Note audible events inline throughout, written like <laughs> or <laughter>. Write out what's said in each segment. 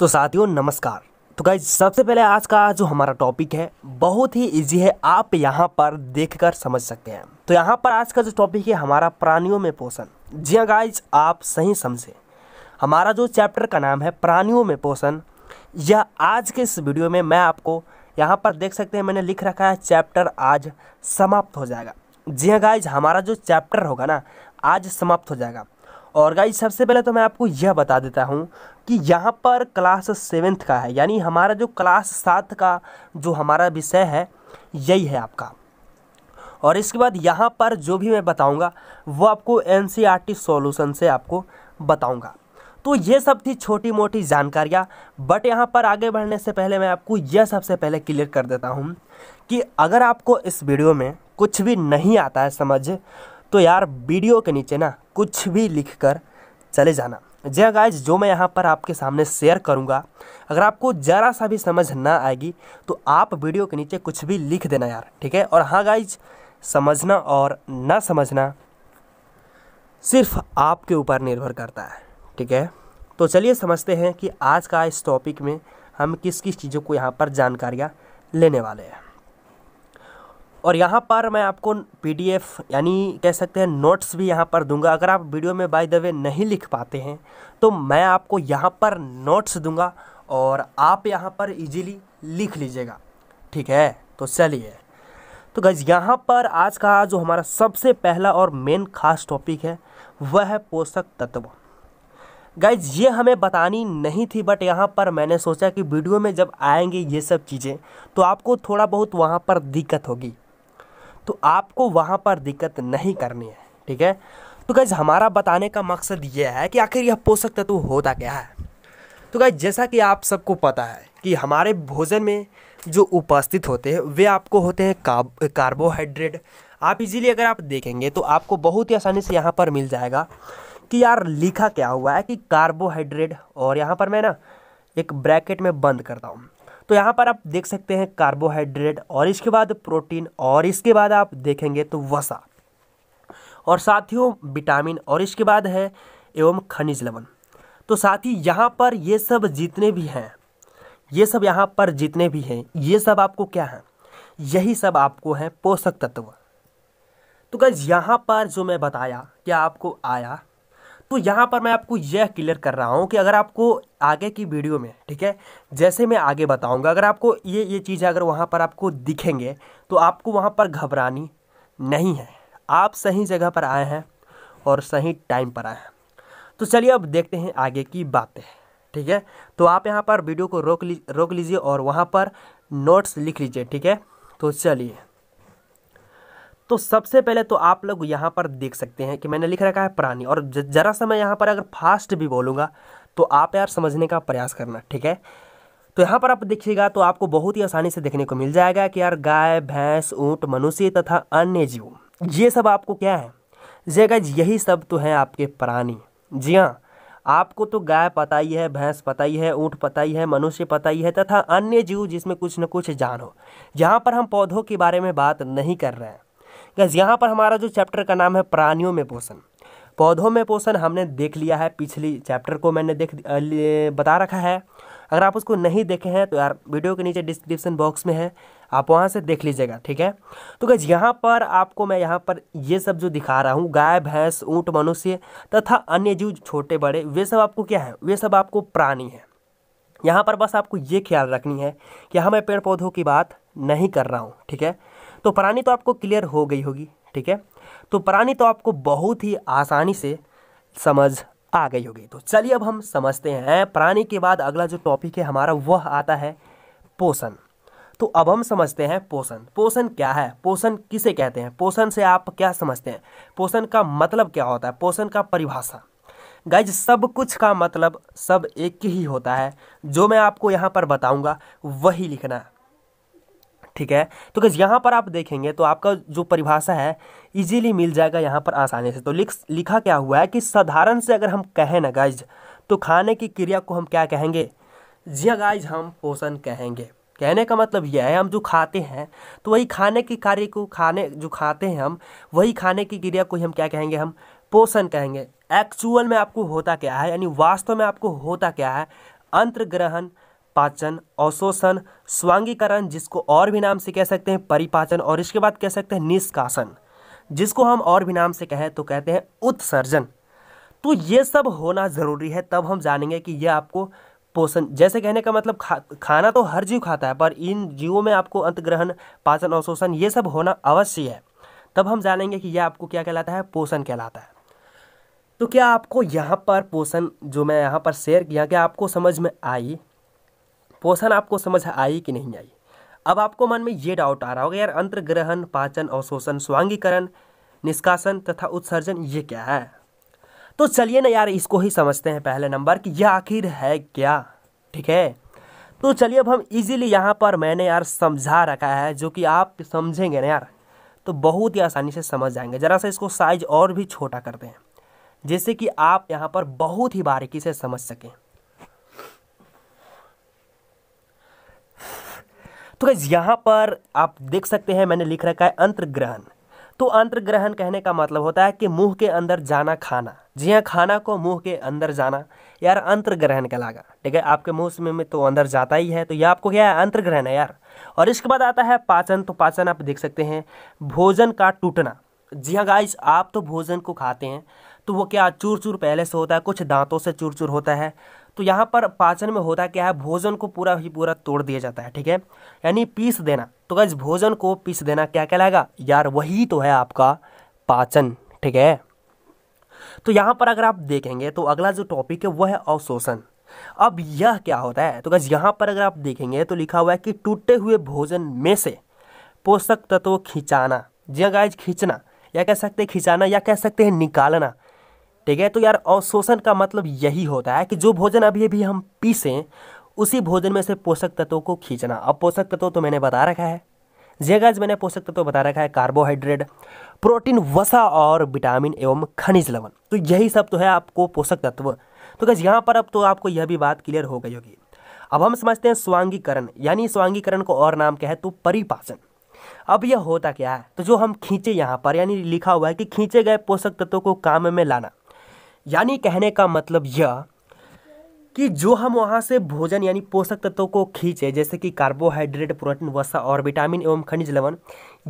तो साथियों नमस्कार तो गाइज सबसे पहले आज का जो हमारा टॉपिक है बहुत ही इजी है आप यहाँ पर देखकर समझ सकते हैं तो यहाँ पर आज का जो टॉपिक है हमारा प्राणियों में पोषण जी हाँ गाइज आप सही समझे हमारा जो चैप्टर का नाम है प्राणियों में पोषण यह आज के इस वीडियो में मैं आपको यहाँ पर देख सकते हैं मैंने लिख रखा है चैप्टर आज समाप्त हो जाएगा जी हाँ गाइज हमारा जो चैप्टर होगा ना आज समाप्त हो जाएगा और गाइज सबसे पहले तो मैं आपको यह बता देता हूँ कि यहाँ पर क्लास सेवेंथ का है यानी हमारा जो क्लास सात का जो हमारा विषय है यही है आपका और इसके बाद यहाँ पर जो भी मैं बताऊँगा वो आपको N C R T solution से आपको बताऊँगा तो ये सब थी छोटी मोटी जानकारियाँ बट यहाँ पर आगे बढ़ने से पहले मैं आपको यह सबसे पहले क्लियर कर देता हूँ कि अगर आपको इस वीडियो में कुछ भी नहीं आता है समझ तो यार वीडियो के नीचे ना कुछ भी लिख कर चले जाना जय गाइज जो मैं यहाँ पर आपके सामने शेयर करूँगा अगर आपको ज़रा सा भी समझ ना आएगी तो आप वीडियो के नीचे कुछ भी लिख देना यार ठीक है और हाँ गाइज समझना और ना समझना सिर्फ आपके ऊपर निर्भर करता है ठीक है तो चलिए समझते हैं कि आज का इस टॉपिक में हम किस किस चीज़ों को यहाँ पर जानकारियाँ लेने वाले हैं और यहाँ पर मैं आपको पीडीएफ यानी कह सकते हैं नोट्स भी यहाँ पर दूंगा अगर आप वीडियो में बाय द वे नहीं लिख पाते हैं तो मैं आपको यहाँ पर नोट्स दूंगा और आप यहाँ पर इजीली लिख लीजिएगा ठीक है तो चलिए तो गज यहाँ पर आज का जो हमारा सबसे पहला और मेन खास टॉपिक है वह है पोषक तत्व गाइज ये हमें बतानी नहीं थी बट यहाँ पर मैंने सोचा कि वीडियो में जब आएंगे ये सब चीज़ें तो आपको थोड़ा बहुत वहाँ पर दिक्कत होगी तो आपको वहाँ पर दिक्कत नहीं करनी है ठीक है तो गैज़ हमारा बताने का मकसद यह है कि आखिर यह पोषक तत्व होता क्या है तो गैज़ जैसा कि आप सबको पता है कि हमारे भोजन में जो उपस्थित होते हैं वे आपको होते हैं कार्बोहाइड्रेट आप इजीली अगर आप देखेंगे तो आपको बहुत ही आसानी से यहाँ पर मिल जाएगा कि यार लिखा क्या हुआ है कि कार्बोहाइड्रेट और यहाँ पर मैं ना एक ब्रैकेट में बंद करता हूँ तो यहाँ पर आप देख सकते हैं कार्बोहाइड्रेट और इसके बाद प्रोटीन और इसके बाद आप देखेंगे तो वसा और साथियों विटामिन और इसके बाद है एवं खनिज लवन तो साथ ही यहाँ पर ये सब जितने भी हैं ये सब यहाँ पर जितने भी हैं ये सब आपको क्या है यही सब आपको हैं पोषक तत्व तो गज यहाँ पर जो मैं बताया क्या आपको आया तो यहाँ पर मैं आपको यह क्लियर कर रहा हूँ कि अगर आपको आगे की वीडियो में ठीक है जैसे मैं आगे बताऊँगा अगर आपको ये ये चीज़ अगर वहाँ पर आपको दिखेंगे तो आपको वहाँ पर घबरानी नहीं है आप सही जगह पर आए हैं और सही टाइम पर आए हैं तो चलिए अब देखते हैं आगे की बातें ठीक है तो आप यहाँ पर वीडियो को रोक ली रोक लीजिए और वहाँ पर नोट्स लिख लीजिए ठीक है तो चलिए तो सबसे पहले तो आप लोग यहाँ पर देख सकते हैं कि मैंने लिख रखा है प्राणी और ज़रा सा मैं यहाँ पर अगर फास्ट भी बोलूँगा तो आप यार समझने का प्रयास करना ठीक है तो यहाँ पर आप देखिएगा तो आपको बहुत ही आसानी से देखने को मिल जाएगा कि यार गाय भैंस ऊँट मनुष्य तथा अन्य जीव ये सब आपको क्या है जी यही सब तो हैं आपके प्राणी जी हाँ आपको तो गाय पता ही है भैंस पता ही है ऊँट पता ही है मनुष्य पता ही है तथा अन्य जीव जिसमें कुछ न कुछ जान हो यहाँ पर हम पौधों के बारे में बात नहीं कर रहे हैं गैस यहाँ पर हमारा जो चैप्टर का नाम है प्राणियों में पोषण पौधों में पोषण हमने देख लिया है पिछली चैप्टर को मैंने देख बता रखा है अगर आप उसको नहीं देखे हैं तो यार वीडियो के नीचे डिस्क्रिप्शन बॉक्स में है आप वहाँ से देख लीजिएगा ठीक है तो गैस यहाँ पर आपको मैं यहाँ पर ये सब जो दिखा रहा हूँ गाय भैंस ऊँट मनुष्य तथा अन्य जीव छोटे बड़े वे सब आपको क्या है वे सब आपको प्राणी है यहाँ पर बस आपको ये ख्याल रखनी है कि हाँ मैं पेड़ पौधों की बात नहीं कर रहा हूँ ठीक है तो प्राणी तो आपको क्लियर हो गई होगी ठीक है तो प्राणी तो आपको बहुत ही आसानी से समझ आ गई होगी तो चलिए अब हम समझते हैं प्राणी के बाद अगला जो टॉपिक है हमारा वह आता है पोषण तो अब हम समझते हैं पोषण पोषण क्या है पोषण किसे कहते हैं पोषण से आप क्या समझते हैं पोषण का मतलब क्या होता है पोषण का परिभाषा गाइज सब कुछ का मतलब सब एक ही होता है जो मैं आपको यहाँ पर बताऊँगा वही लिखना है ठीक है तो गैस यहाँ पर आप देखेंगे तो आपका जो परिभाषा है इजीली मिल जाएगा यहाँ पर आसानी से तो लिख लिखा क्या हुआ है कि साधारण से अगर हम कहें ना गाइज तो खाने की क्रिया को हम क्या कहेंगे जी गाइज हाँ हम पोषण कहेंगे कहने का मतलब यह है हम जो खाते हैं तो वही खाने की कार्य को खाने जो खाते हैं हम वही खाने की क्रिया को हम क्या कहेंगे हम पोषण कहेंगे एक्चुअल में आपको होता क्या है यानी वास्तव में आपको होता क्या है अंतर्ग्रहण पाचन अवशोषण स्वांगीकरण जिसको और भी नाम से कह सकते हैं परिपाचन और इसके बाद कह सकते हैं निष्कासन जिसको हम और भी नाम से कहें तो कहते हैं उत्सर्जन तो ये सब होना ज़रूरी है तब हम जानेंगे कि ये आपको पोषण जैसे कहने का मतलब खा खाना तो हर जीव खाता है पर इन जीवों में आपको अंतग्रहण पाचन अवशोषण ये सब होना अवश्य है तब हम जानेंगे कि यह आपको क्या कहलाता है पोषण कहलाता है तो क्या आपको यहाँ पर पोषण जो मैं यहाँ पर शेयर किया क्या आपको समझ में आई पोषण आपको समझ आई कि नहीं आई अब आपको मन में ये डाउट आ रहा होगा यार अंतर्ग्रहण पाचन अवशोषण स्वांगीकरण निष्कासन तथा उत्सर्जन ये क्या है तो चलिए ना यार इसको ही समझते हैं पहले नंबर कि यह आखिर है क्या ठीक है तो चलिए अब हम इजीली यहाँ पर मैंने यार समझा रखा है जो कि आप समझेंगे ना यार तो बहुत ही आसानी से समझ जाएंगे ज़रा सा इसको साइज और भी छोटा करते हैं जिससे कि आप यहाँ पर बहुत ही बारीकी से समझ सकें तो गैस यहाँ पर आप देख सकते हैं मैंने लिख रखा है अंतर्ग्रहण तो अंतर्ग्रहण कहने का मतलब होता है कि मुंह के अंदर जाना खाना जी हाँ खाना को मुंह के अंदर जाना यार अंतर्ग्रहण कहलागा ठीक है आपके मुंह में तो अंदर जाता ही है तो ये आपको क्या है अंतर्ग्रहण है यार और इसके बाद आता है पाचन तो पाचन आप देख सकते हैं भोजन का टूटना जी हाँ गाइस आप तो भोजन को खाते हैं तो वो क्या चूर चूर पहले से होता है कुछ दांतों से चूर चूर होता है तो यहाँ पर पाचन में होता क्या है भोजन को पूरा ही पूरा तोड़ दिया जाता है ठीक है यानी पीस देना तो गज भोजन को पीस देना क्या कहलाएगा यार वही तो है आपका पाचन ठीक है तो यहाँ पर अगर आप देखेंगे तो अगला जो टॉपिक है वह है अवशोषण अब यह क्या होता है तो गज यहाँ पर अगर आप देखेंगे तो लिखा हुआ है कि टूटे हुए भोजन में से पोषक तत्व खिंचाना जी गाइज हाँ, खींचना या कह सकते हैं खिंचाना या कह सकते हैं निकालना ठीक है तो यार अवशोषण का मतलब यही होता है कि जो भोजन अभी अभी हम पीसें उसी भोजन में से पोषक तत्वों को खींचना अब पोषक तत्व तो मैंने बता रखा है जेगाज हाँ मैंने पोषक तत्व बता रखा है कार्बोहाइड्रेट प्रोटीन वसा और विटामिन एवं खनिज लवण तो यही सब तो है आपको पोषक तत्व तो कैसे यहाँ पर अब तो आपको यह भी बात क्लियर हो गई होगी अब हम समझते हैं स्वांगीकरण यानी स्वांगीकरण को और नाम क्या है तो परिपाचन अब यह होता क्या है तो जो हम खींचे यहाँ पर यानी लिखा हुआ है कि खींचे गए पोषक तत्वों को काम में लाना यानी कहने का मतलब यह कि जो हम वहाँ से भोजन यानी पोषक तत्वों को खींचे जैसे कि कार्बोहाइड्रेट प्रोटीन वसा और विटामिन एवं खनिज लवण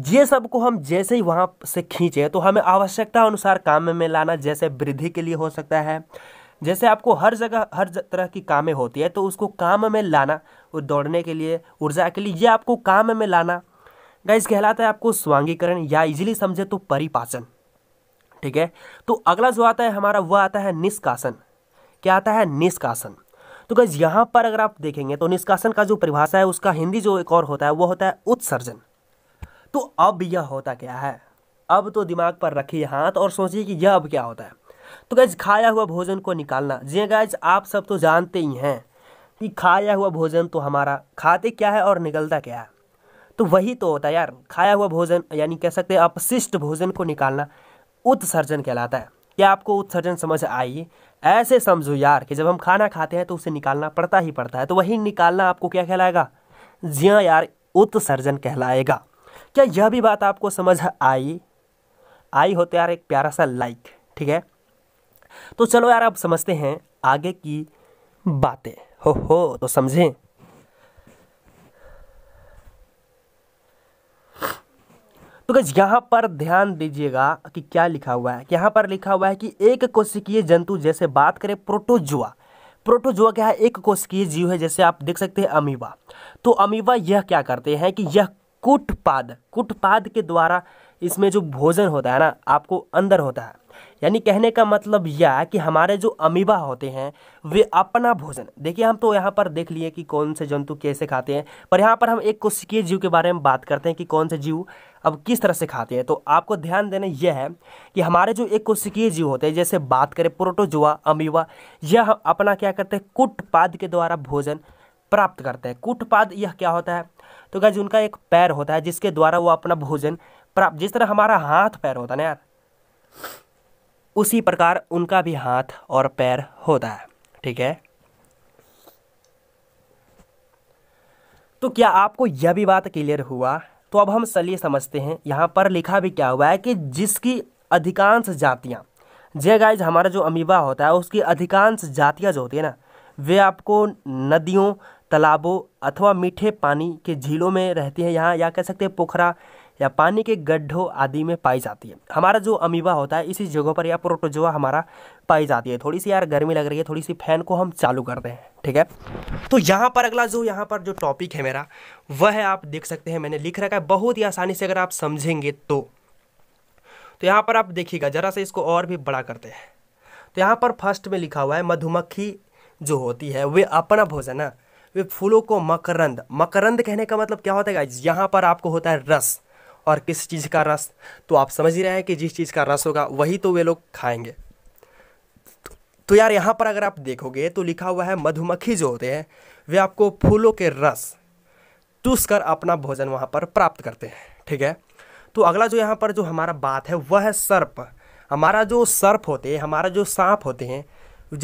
ये सब को हम जैसे ही वहाँ से खींचे तो हमें आवश्यकता अनुसार काम में लाना जैसे वृद्धि के लिए हो सकता है जैसे आपको हर जगह हर तरह की कामें होती है तो उसको काम में लाना और दौड़ने के लिए ऊर्जा के लिए ये आपको काम में लाना गाइस कहलाता है आपको स्वांगीकरण या इजीली समझे तो परिपाचन ठीक है तो अगला जो आता है हमारा वह आता है निष्कासन क्या आता है निष्कासन तो गैस यहाँ पर अगर आप देखेंगे तो निष्कासन का जो परिभाषा है उसका हिंदी जो एक और होता है वो होता है उत्सर्जन तो अब यह होता क्या है अब तो दिमाग पर रखिए हाथ और सोचिए कि यह अब क्या होता है तो गैज खाया हुआ भोजन को निकालना जी गैज हाँ आप सब तो जानते ही हैं कि खाया हुआ भोजन तो हमारा खाते क्या है और निकलता क्या है तो वही तो होता है यार खाया हुआ भोजन यानी कह सकते हैं अपशिष्ट भोजन को निकालना उत्सर्जन कहलाता है क्या आपको उत्सर्जन समझ आई ऐसे समझो यार कि जब हम खाना खाते हैं तो उसे निकालना पड़ता ही पड़ता है तो वही निकालना आपको क्या कहलाएगा जी हाँ यार उत्सर्जन कहलाएगा क्या यह भी बात आपको समझ आई आई होते यार एक प्यारा सा लाइक ठीक है तो चलो यार आप समझते हैं आगे की बातें हो हो तो समझें तो गज यहाँ पर ध्यान दीजिएगा कि क्या लिखा हुआ है यहाँ पर लिखा हुआ है कि एक कोशिकीय जंतु जैसे बात करें प्रोटोजुआ प्रोटोजुआ क्या है एक कोशिकीय जीव है जैसे आप देख सकते हैं अमीबा तो अमीबा यह क्या करते हैं कि यह कुटपाद कुटपाद के द्वारा इसमें जो भोजन होता है ना आपको अंदर होता है यानी कहने का मतलब यह है कि हमारे जो अमीबा होते हैं वे अपना भोजन देखिए हम तो यहाँ पर देख लिए कि कौन से जंतु कैसे खाते हैं पर यहाँ पर हम एक कोशिकीय जीव के बारे में बात करते हैं कि कौन से जीव अब किस तरह से खाते हैं तो आपको ध्यान देना यह है कि हमारे जो एक कोशिकीय जीव होते हैं जैसे बात करें प्रोटोजुआ अमीवा यह अपना क्या करते हैं कुटपाद के द्वारा भोजन प्राप्त करते हैं कुटपाद यह क्या होता है तो क्या उनका एक पैर होता है जिसके द्वारा वो अपना भोजन प्राप्त जिस तरह हमारा हाथ पैर होता है ना यार उसी प्रकार उनका भी हाथ और पैर होता है ठीक है तो क्या आपको यह भी बात क्लियर हुआ तो अब हम चलिए समझते हैं यहाँ पर लिखा भी क्या हुआ है कि जिसकी अधिकांश जातियाँ जय गाइज हमारा जो अमीबा होता है उसकी अधिकांश जातियाँ जो होती है ना वे आपको नदियों तालाबों अथवा मीठे पानी के झीलों में रहती हैं यहाँ या कह सकते हैं पोखरा या पानी के गड्ढों आदि में पाई जाती है हमारा जो अमीबा होता है इसी जगहों पर या प्रोटोजोआ हमारा पाई जाती है थोड़ी सी यार गर्मी लग रही है थोड़ी सी फैन को हम चालू करते हैं ठीक है तो यहाँ पर अगला जो यहाँ पर जो टॉपिक है मेरा वह है आप देख सकते हैं मैंने लिख रखा है बहुत ही आसानी से अगर आप समझेंगे तो तो यहाँ पर आप देखिएगा ज़रा से इसको और भी बड़ा करते हैं तो यहाँ पर फर्स्ट में लिखा हुआ है मधुमक्खी जो होती है वे अपना भोजन ना हाँ, वे फूलों को मकरंद मकरंद कहने का मतलब क्या होता है यहाँ पर आपको होता है रस और किस चीज़ का रस तो आप समझ ही रहे हैं कि जिस चीज़ का रस होगा वही तो वे लोग खाएंगे तो यार यहाँ पर अगर आप देखोगे तो लिखा हुआ है मधुमक्खी जो होते हैं वे आपको फूलों के रस चूस कर अपना भोजन वहाँ पर प्राप्त करते हैं ठीक है तो अगला जो यहाँ पर जो हमारा बात है वह है सर्प हमारा जो सर्प होते हैं हमारा जो सांप होते हैं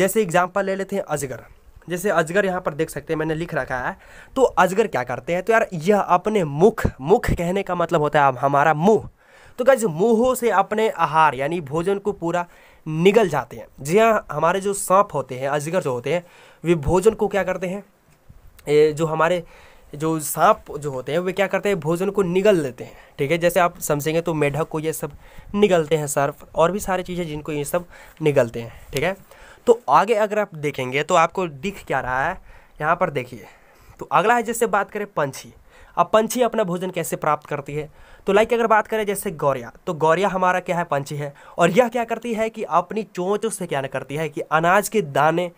जैसे एग्जाम्पल ले लेते हैं अजगर जैसे अजगर यहाँ पर देख सकते हैं मैंने लिख रखा है तो अजगर क्या करते हैं तो यार यह अपने मुख मुख कहने का मतलब होता है अब हमारा मुँह तो क्या मुँहों से अपने आहार यानी भोजन को पूरा निगल जाते हैं जी हाँ हमारे जो सांप होते हैं अजगर जो होते हैं वे भोजन को क्या करते हैं ये जो हमारे जो सांप जो होते हैं वे क्या करते हैं भोजन को निगल लेते हैं ठीक है जैसे आप समझेंगे तो मेढक को ये सब निगलते हैं सर्फ और भी सारी चीज़ें जिनको ये सब निगलते हैं ठीक है तो आगे अगर आप देखेंगे तो आपको दिख क्या रहा है यहाँ पर देखिए तो अगला है जैसे बात करें पंछी अब पंछी अपना भोजन कैसे प्राप्त करती है तो लाइक अगर बात करें जैसे गौरिया तो गौरिया हमारा क्या है पंछी है और यह क्या करती है कि अपनी चोंच से क्या करती है कि अनाज के दाने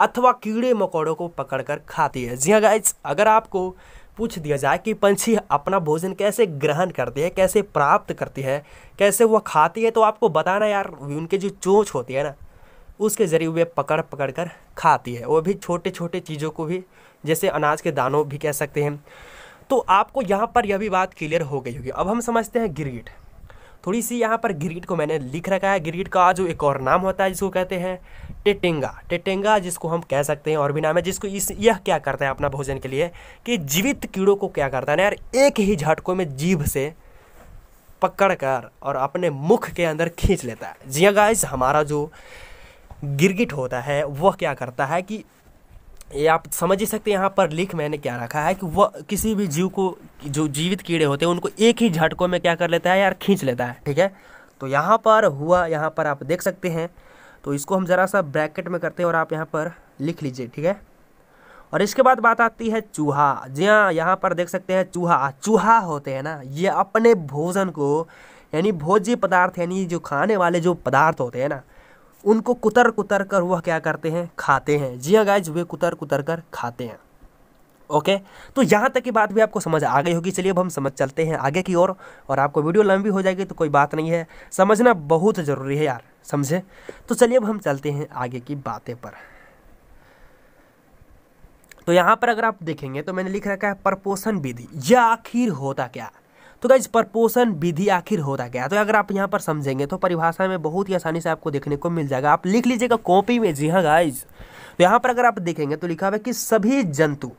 अथवा कीड़े मकोड़ों को पकड़कर खाती है जी हाँ गाइज अगर आपको पूछ दिया जाए कि पंछी अपना भोजन कैसे ग्रहण करती है कैसे प्राप्त करती है कैसे वह खाती है तो आपको बताना यार उनके जो चोंच होती है ना उसके ज़रिए वे पकड़ पकड़ कर खाती है वो भी छोटे छोटे चीज़ों को भी जैसे अनाज के दानों भी कह सकते हैं तो आपको यहाँ पर यह भी बात क्लियर हो गई होगी अब हम समझते हैं गिरगिट थोड़ी सी यहाँ पर गिरगिट को मैंने लिख रखा है गिरगिट का जो एक और नाम होता है जिसको कहते हैं टेटेंगा टेटेंगा जिसको हम कह सकते हैं और भी नाम है जिसको इस यह क्या करता है अपना भोजन के लिए कि जीवित कीड़ों को क्या करता है यार एक ही झटकों में जीभ से पकड़ कर और अपने मुख के अंदर खींच लेता है जी गाइस हाँ, हमारा जो गिरगिट होता है वह क्या करता है कि ये आप समझ ही सकते हैं यहाँ पर लिख मैंने क्या रखा है कि वह किसी भी जीव को जो जीवित कीड़े होते हैं उनको एक ही झटकों में क्या कर लेता है यार खींच लेता है ठीक है तो यहाँ पर हुआ यहाँ पर आप देख सकते हैं तो इसको हम ज़रा सा ब्रैकेट में करते हैं और आप यहाँ पर लिख लीजिए ठीक है और इसके बाद बात आती है चूहा जी हाँ यहाँ पर देख सकते हैं चूहा चूहा होते हैं ना ये अपने भोजन को यानी भोज्य पदार्थ यानी जो खाने वाले जो पदार्थ होते हैं ना उनको कुतर कुतर कर वह क्या करते हैं खाते हैं जी हाँ गाइज वे कुतर कुतर कर खाते हैं ओके तो यहाँ तक की बात भी आपको समझ आ गई होगी चलिए अब हम समझ चलते हैं आगे की ओर और, और आपको वीडियो लंबी हो जाएगी तो कोई बात नहीं है समझना बहुत ज़रूरी है यार समझे तो चलिए अब हम चलते हैं आगे की बातें पर तो यहाँ पर अगर आप देखेंगे तो मैंने लिख रखा है प्रपोषण विधि यह आखिर होता क्या तो गाइज प्रपोषण विधि आखिर होता क्या तो अगर आप यहाँ पर समझेंगे तो परिभाषा में बहुत ही आसानी से आपको देखने को मिल जाएगा आप लिख लीजिएगा कॉपी में जी हाँ गाइज तो यहाँ पर अगर आप देखेंगे तो लिखा हुआ है कि सभी जंतु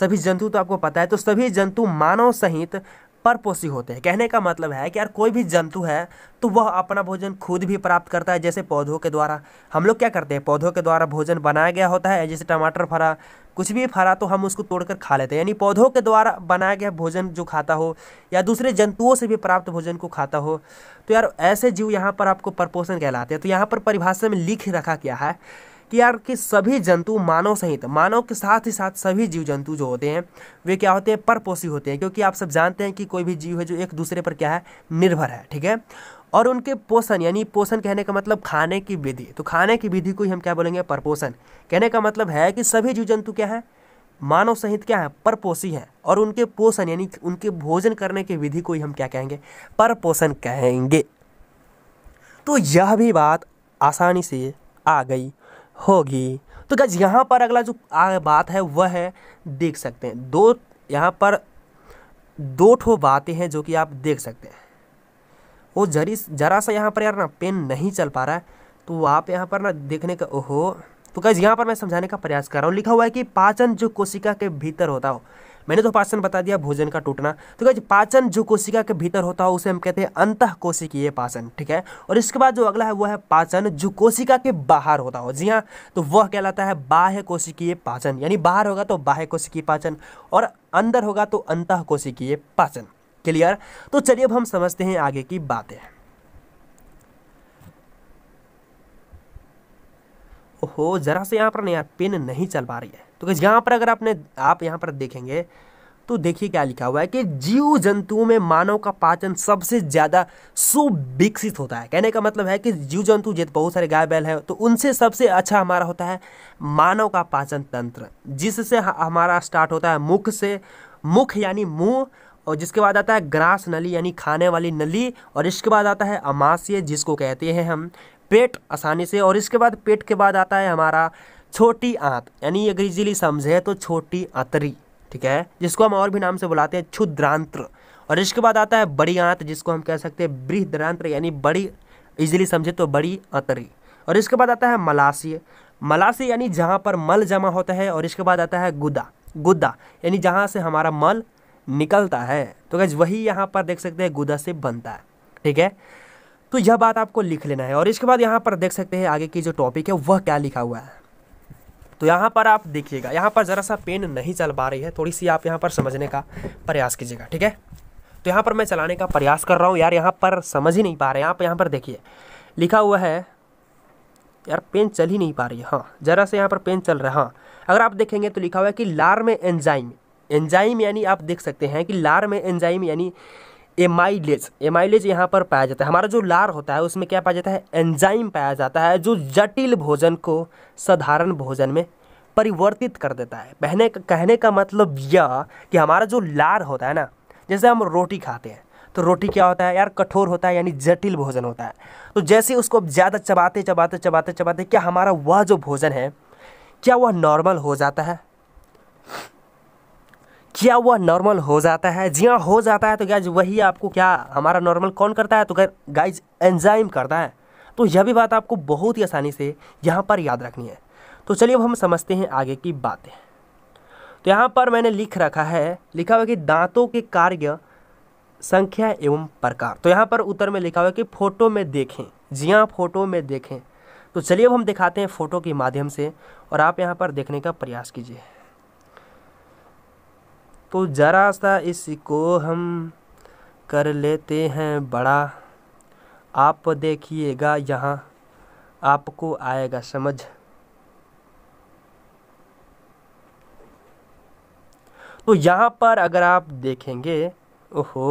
सभी जंतु तो आपको पता है तो सभी जंतु मानव सहित परपोषी होते हैं कहने का मतलब है कि यार कोई भी जंतु है तो वह अपना भोजन खुद भी प्राप्त करता है जैसे पौधों के द्वारा हम लोग क्या करते हैं पौधों के द्वारा भोजन बनाया गया होता है जैसे टमाटर फरा कुछ भी फरा तो हम उसको तोड़कर खा लेते हैं यानी पौधों के द्वारा बनाया गया भोजन जो खाता हो या दूसरे जंतुओं से भी प्राप्त भोजन को खाता हो तो यार ऐसे जीव यहाँ पर आपको परपोषण कहलाते हैं तो यहाँ पर परिभाषा में लिख रखा क्या है कि यार कि सभी जंतु मानव सहित मानव के साथ ही साथ सभी जीव जंतु जो होते हैं वे क्या होते हैं परपोषी होते हैं क्योंकि आप सब जानते हैं कि कोई भी जीव है जो एक दूसरे पर क्या है निर्भर है ठीक है और उनके पोषण यानी पोषण कहने का मतलब खाने की विधि तो खाने की विधि को ही हम क्या बोलेंगे परपोषण कहने का मतलब है कि सभी जीव जंतु क्या है मानव सहित क्या है परपोषी हैं और उनके पोषण यानी उनके भोजन करने की विधि को ही हम क्या कहेंगे परपोषण कहेंगे तो यह भी बात आसानी से आ गई होगी तो गज यहाँ पर अगला जो बात है वह है देख सकते हैं दो यहाँ पर दो ठो बातें हैं जो कि आप देख सकते हैं वो जरी जरा सा यहाँ पर यार ना पेन नहीं चल पा रहा है तो आप यहाँ पर ना देखने का ओहो तो गज यहाँ पर मैं समझाने का प्रयास कर रहा हूँ लिखा हुआ है कि पाचन जो कोशिका के भीतर होता हो मैंने तो पाचन बता दिया भोजन का टूटना तो क्या पाचन जो कोशिका के भीतर होता है उसे हम कहते हैं अंत कोशिकीय पाचन ठीक है और इसके बाद जो अगला है वो है पाचन जो कोशिका के बाहर होता हो जी हाँ तो वह कहलाता है बाह्य कोशिकीय पाचन यानी बाहर होगा तो बाह्य कोशिकीय पाचन और अंदर होगा तो अंत कोशिकीय पाचन क्लियर तो चलिए अब हम समझते हैं आगे की बातें ओहो जरा से यहाँ पर यार पेन नहीं चल पा रही है तो कैसे यहाँ पर अगर आपने आप यहाँ पर देखेंगे तो देखिए क्या लिखा हुआ है कि जीव जंतुओं में मानव का पाचन सबसे ज़्यादा सुविकसित होता है कहने का मतलब है कि जीव जंतु जित बहुत सारे गाय बैल है तो उनसे सबसे अच्छा हमारा होता है मानव का पाचन तंत्र जिससे हमारा स्टार्ट होता है मुख से मुख यानी मुंह और जिसके बाद आता है ग्रास नली यानी खाने वाली नली और इसके बाद आता है अमाशय जिसको कहते हैं हम पेट आसानी से और इसके बाद पेट के बाद आता है हमारा छोटी आंत यानी अगर इजीली समझे तो छोटी आतरी ठीक है जिसको हम और भी नाम से बुलाते हैं क्षुद्रांत्र और इसके बाद आता है बड़ी आंत जिसको हम कह सकते हैं बृहद्रांत्र यानी बड़ी इजीली समझे तो बड़ी आंतरी और इसके बाद आता है मलाशय मलाशय यानी जहाँ पर मल जमा होता है और इसके बाद आता है गुदा गुदा यानी जहाँ से हमारा मल निकलता है तो गैज वही यहाँ पर देख सकते हैं गुदा से बनता है ठीक है तो यह बात आपको लिख लेना है और इसके बाद यहाँ पर देख सकते हैं आगे की जो टॉपिक है वह क्या लिखा हुआ है तो यहाँ पर आप देखिएगा यहाँ पर ज़रा सा पेन नहीं चल पा रही है थोड़ी सी आप यहाँ पर समझने का प्रयास कीजिएगा ठीक है तो यहाँ पर मैं चलाने का प्रयास कर रहा हूँ यार यहाँ पर समझ ही नहीं पा रहे हैं आप यहाँ पर देखिए लिखा हुआ है यार पेन चल ही नहीं पा रही है हाँ ज़रा से यहाँ पर पेन चल रहा है हाँ अगर आप देखेंगे तो लिखा हुआ है कि लार में एंजाइम एंजाइम यानी आप देख सकते हैं कि लार में एंजाइम यानी एमाइलेज एमाइलेज यहाँ पर पाया जाता है हमारा जो लार होता है उसमें क्या पाया जाता है एंजाइम पाया जाता है जो जटिल भोजन को साधारण भोजन में परिवर्तित कर देता है बहने कहने का मतलब यह कि हमारा जो लार होता है ना जैसे हम रोटी खाते हैं तो रोटी क्या होता है यार कठोर होता है यानी जटिल भोजन होता है तो जैसे उसको ज़्यादा चबाते चबाते चबाते चबाते क्या हमारा वह जो भोजन है क्या वह नॉर्मल हो जाता है क्या वह नॉर्मल हो जाता है जी हाँ हो जाता है तो गैज वही आपको क्या हमारा नॉर्मल कौन करता है तो गाइज एंजाइम करता है तो यह भी बात आपको बहुत ही आसानी से यहाँ पर याद रखनी है तो चलिए अब हम समझते हैं आगे की बातें तो यहाँ पर मैंने लिख रखा है लिखा हुआ कि दांतों के कार्य संख्या एवं प्रकार तो यहाँ पर उत्तर में लिखा हुआ कि फ़ोटो में देखें जी हाँ फ़ोटो में देखें तो चलिए अब हम दिखाते हैं फ़ोटो के माध्यम से और आप यहाँ पर देखने का प्रयास कीजिए तो ज़रा सा इसको हम कर लेते हैं बड़ा आप देखिएगा यहाँ आपको आएगा समझ तो यहाँ पर अगर आप देखेंगे ओहो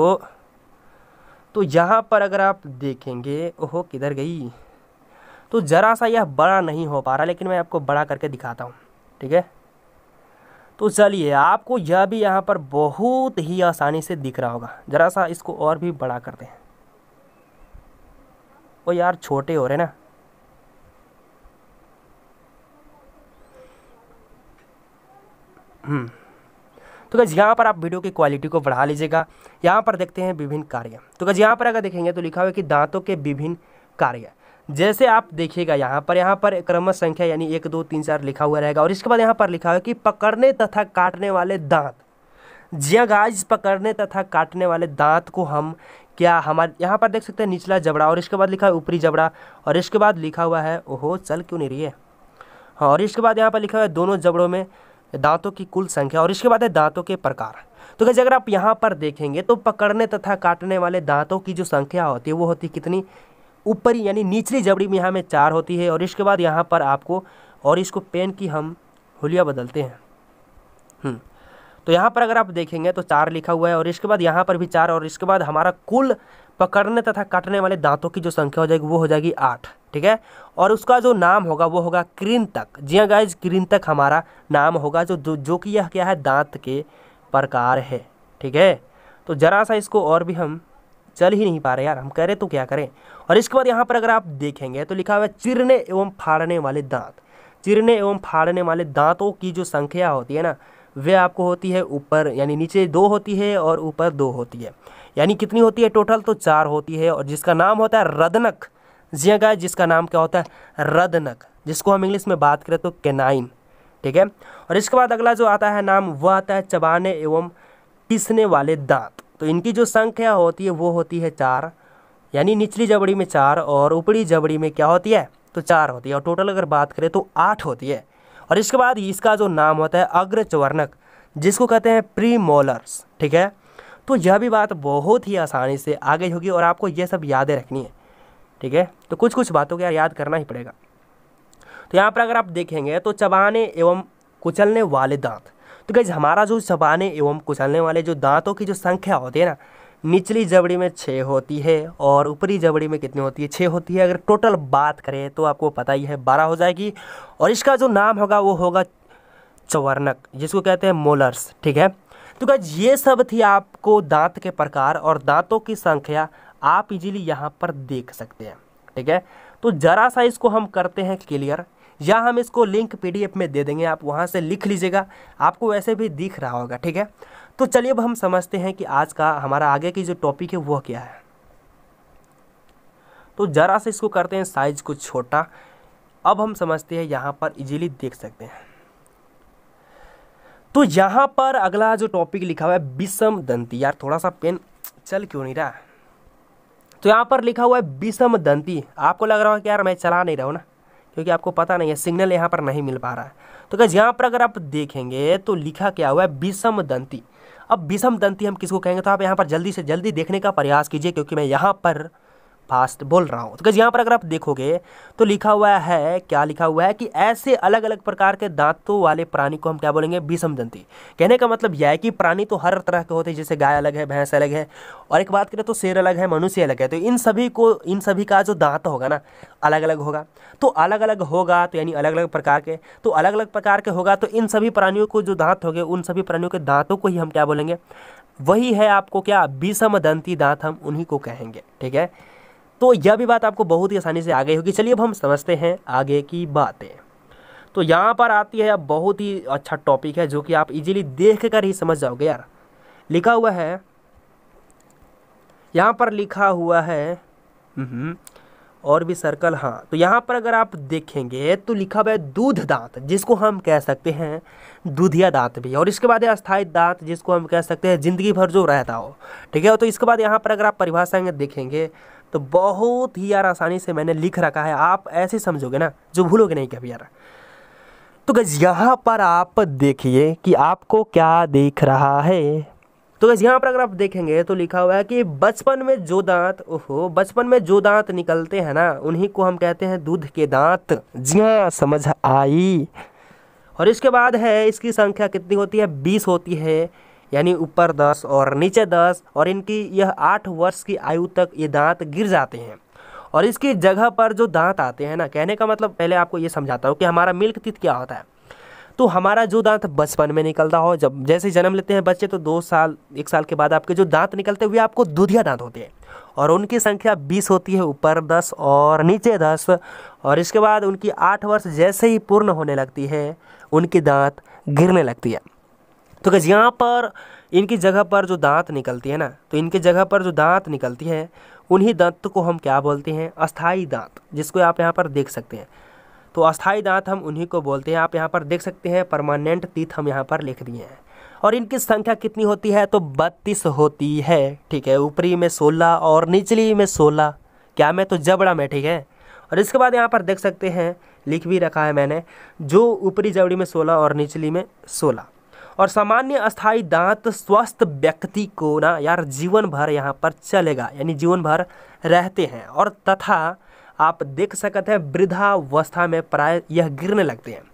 तो यहाँ पर अगर आप देखेंगे ओहो किधर गई तो ज़रा सा यह बड़ा नहीं हो पा रहा लेकिन मैं आपको बड़ा करके दिखाता हूँ ठीक है तो चलिए आपको यह भी यहाँ पर बहुत ही आसानी से दिख रहा होगा ज़रा सा इसको और भी बड़ा कर दें वो यार छोटे हो रहे ना हम्म। तो गज यहाँ पर आप वीडियो की क्वालिटी को बढ़ा लीजिएगा यहाँ पर देखते हैं विभिन्न कार्य तो गज यहाँ पर अगर देखेंगे तो लिखा हुआ है कि दांतों के विभिन्न कार्य जैसे आप देखिएगा यहाँ पर यहाँ पर क्रम संख्या यानी एक दो तीन चार लिखा हुआ रहेगा और इसके बाद यहाँ पर लिखा हुआ कि पकड़ने तथा काटने वाले दांत गाज हाँ पकड़ने तथा काटने वाले दांत को हम क्या हमारे यहाँ पर देख सकते हैं निचला जबड़ा और इसके बाद लिखा है ऊपरी जबड़ा और इसके बाद लिखा हुआ है ओहो चल क्यों नहीं रही है हाँ और इसके बाद यहाँ पर लिखा हुआ है दोनों जबड़ों में दांतों की कुल संख्या और इसके बाद है दांतों के प्रकार तो कैसे अगर आप यहाँ पर देखेंगे तो पकड़ने तथा काटने वाले दांतों की जो संख्या होती है वो होती कितनी ऊपरी यानी निचली जबड़ी में यहाँ में चार होती है और इसके बाद यहाँ पर आपको और इसको पेन की हम होलिया बदलते हैं हम्म, तो यहाँ पर अगर आप देखेंगे तो चार लिखा हुआ है और इसके बाद यहाँ पर भी चार और इसके बाद हमारा कुल पकड़ने तथा काटने वाले दांतों की जो संख्या हो जाएगी वो हो जाएगी आठ ठीक है और उसका जो नाम होगा वो होगा कृंतक जी हाँ गाइज कृंतक हमारा नाम होगा जो जो, जो कि यह क्या है दांत के प्रकार है ठीक है तो ज़रा सा इसको और भी हम चल ही नहीं पा रहे यार हम कह रहे तो क्या करें और इसके बाद यहाँ पर अगर आप देखेंगे तो लिखा हुआ है चिरने एवं फाड़ने वाले दांत चिरने एवं फाड़ने वाले दांतों की जो संख्या होती है ना वे आपको होती है ऊपर यानी नीचे दो होती है और ऊपर दो होती है यानी कितनी होती है टोटल तो चार होती है और जिसका नाम होता है रदनक जिया गाय जिसका नाम क्या होता है रदनक जिसको हम इंग्लिश में बात करें तो केनाइन ठीक है और इसके बाद अगला जो आता है नाम वह आता है चबाने एवं पीसने वाले दांत तो इनकी जो संख्या होती है वो होती है चार यानी निचली जबड़ी में चार और ऊपरी जबड़ी में क्या होती है तो चार होती है और टोटल अगर बात करें तो आठ होती है और इसके बाद इसका जो नाम होता है अग्रचवर्णक जिसको कहते हैं प्री मोलर्स ठीक है तो यह भी बात बहुत ही आसानी से आगे होगी और आपको यह सब यादें रखनी है ठीक है तो कुछ कुछ बातों को याद करना ही पड़ेगा तो यहाँ पर अगर आप देखेंगे तो चबाने एवं कुचलने वाले दांत तो गैज़ हमारा जो चबाने एवं कुचलने वाले जो दांतों की जो संख्या होती है ना निचली जबड़ी में छः होती है और ऊपरी जबड़ी में कितनी होती है छः होती है अगर टोटल बात करें तो आपको पता ही है बारह हो जाएगी और इसका जो नाम होगा वो होगा चवर्णक जिसको कहते हैं मोलर्स ठीक है तो गैज ये सब थी आपको दांत के प्रकार और दांतों की संख्या आप इजीली यहाँ पर देख सकते हैं ठीक है तो ज़रा सा इसको हम करते हैं क्लियर या हम इसको लिंक पीडीएफ में दे देंगे आप वहाँ से लिख लीजिएगा आपको वैसे भी दिख रहा होगा ठीक है तो चलिए अब हम समझते हैं कि आज का हमारा आगे की जो टॉपिक है वह क्या है तो ज़रा से इसको करते हैं साइज को छोटा अब हम समझते हैं यहाँ पर इजीली देख सकते हैं तो यहाँ पर अगला जो टॉपिक लिखा हुआ है विषम दंती यार थोड़ा सा पेन चल क्यों नहीं रहा तो यहाँ पर लिखा हुआ है विषम दंती आपको लग रहा है कि यार मैं चला नहीं रहा हूँ ना क्योंकि आपको पता नहीं है सिग्नल यहाँ पर नहीं मिल पा रहा है तो गैस यहाँ पर अगर आप देखेंगे तो लिखा क्या हुआ है विषम दंती अब विषम दंती हम किसको कहेंगे तो आप यहाँ पर जल्दी से जल्दी देखने का प्रयास कीजिए क्योंकि मैं यहाँ पर फास्ट बोल रहा हूँ तो यहाँ पर अगर आप देखोगे तो लिखा हुआ है क्या लिखा हुआ है कि ऐसे अलग अलग प्रकार के दांतों वाले प्राणी को हम क्या बोलेंगे विषमजंती कहने का मतलब यह है कि प्राणी तो हर तरह के होते हैं जैसे गाय अलग है भैंस अलग है और एक बात करें तो शेर अलग है मनुष्य अलग है तो इन सभी को इन सभी का जो दांत होगा ना अलग अलग होगा तो अलग अलग होगा तो यानी अलग अलग प्रकार के तो अलग अलग प्रकार के होगा तो इन सभी प्राणियों को जो दांत होंगे उन सभी प्राणियों के दांतों को ही हम क्या बोलेंगे वही है आपको क्या विषम दंती दांत हम उन्हीं को कहेंगे ठीक है तो यह भी बात आपको बहुत ही आसानी से आ गई होगी चलिए अब हम समझते हैं आगे की बातें तो यहाँ पर आती है अब बहुत ही अच्छा टॉपिक है जो कि आप इजीली देख कर ही समझ जाओगे यार लिखा हुआ है यहाँ पर लिखा हुआ है हम्म, और भी सर्कल हाँ तो यहाँ पर अगर आप देखेंगे तो लिखा हुआ है दूध दांत जिसको हम कह सकते हैं दूधिया दांत भी और इसके बाद है अस्थायी दांत जिसको हम कह सकते हैं ज़िंदगी भर जो रहता हो ठीक है तो इसके बाद यहाँ पर अगर आप परिभाषाएँ देखेंगे तो बहुत ही यार आसानी से मैंने लिख रखा है आप ऐसे समझोगे ना जो भूलोगे नहीं कभी यार तो गज यहाँ पर आप देखिए कि आपको क्या दिख रहा है तो गज यहाँ पर अगर आप देखेंगे तो लिखा हुआ है कि बचपन में जो दांत ओहो बचपन में जो दांत निकलते हैं ना उन्हीं को हम कहते हैं दूध के दांत जी हाँ समझ आई और इसके बाद है इसकी संख्या कितनी होती है बीस होती है यानी ऊपर दस और नीचे दस और इनकी यह आठ वर्ष की आयु तक ये दांत गिर जाते हैं और इसकी जगह पर जो दांत आते हैं ना कहने का मतलब पहले आपको ये समझाता हूँ कि हमारा मिल्क तीत क्या होता है तो हमारा जो दांत बचपन में निकलता हो जब जैसे जन्म लेते हैं बच्चे तो दो साल एक साल के बाद आपके जो दांत निकलते हुए आपको दुधिया दांत होते हैं और उनकी संख्या बीस होती है ऊपर दस और नीचे दस और इसके बाद उनकी आठ वर्ष जैसे ही पूर्ण होने लगती है उनकी दांत गिरने लगती है तो गैस यहाँ पर इनकी जगह पर जो दांत निकलती है ना तो इनकी जगह पर जो दांत निकलती है उन्हीं दांत को हम क्या बोलते हैं अस्थाई दांत जिसको आप यहाँ पर देख सकते हैं तो अस्थाई दांत हम उन्हीं को बोलते हैं आप यहाँ पर देख सकते हैं परमानेंट तीत हम यहाँ पर लिख दिए हैं और इनकी संख्या कितनी होती है तो बत्तीस होती है ठीक है ऊपरी में सोलह और निचली में सोलह क्या मैं तो जबड़ा में ठीक है और इसके बाद यहाँ पर देख सकते हैं लिख भी रखा है मैंने जो ऊपरी जबड़ी में सोलह और निचली में सोलह और सामान्य अस्थाई दांत स्वस्थ व्यक्ति को ना यार जीवन भर यहाँ पर चलेगा यानी जीवन भर रहते हैं और तथा आप देख सकते हैं वृद्धावस्था में प्राय यह गिरने लगते हैं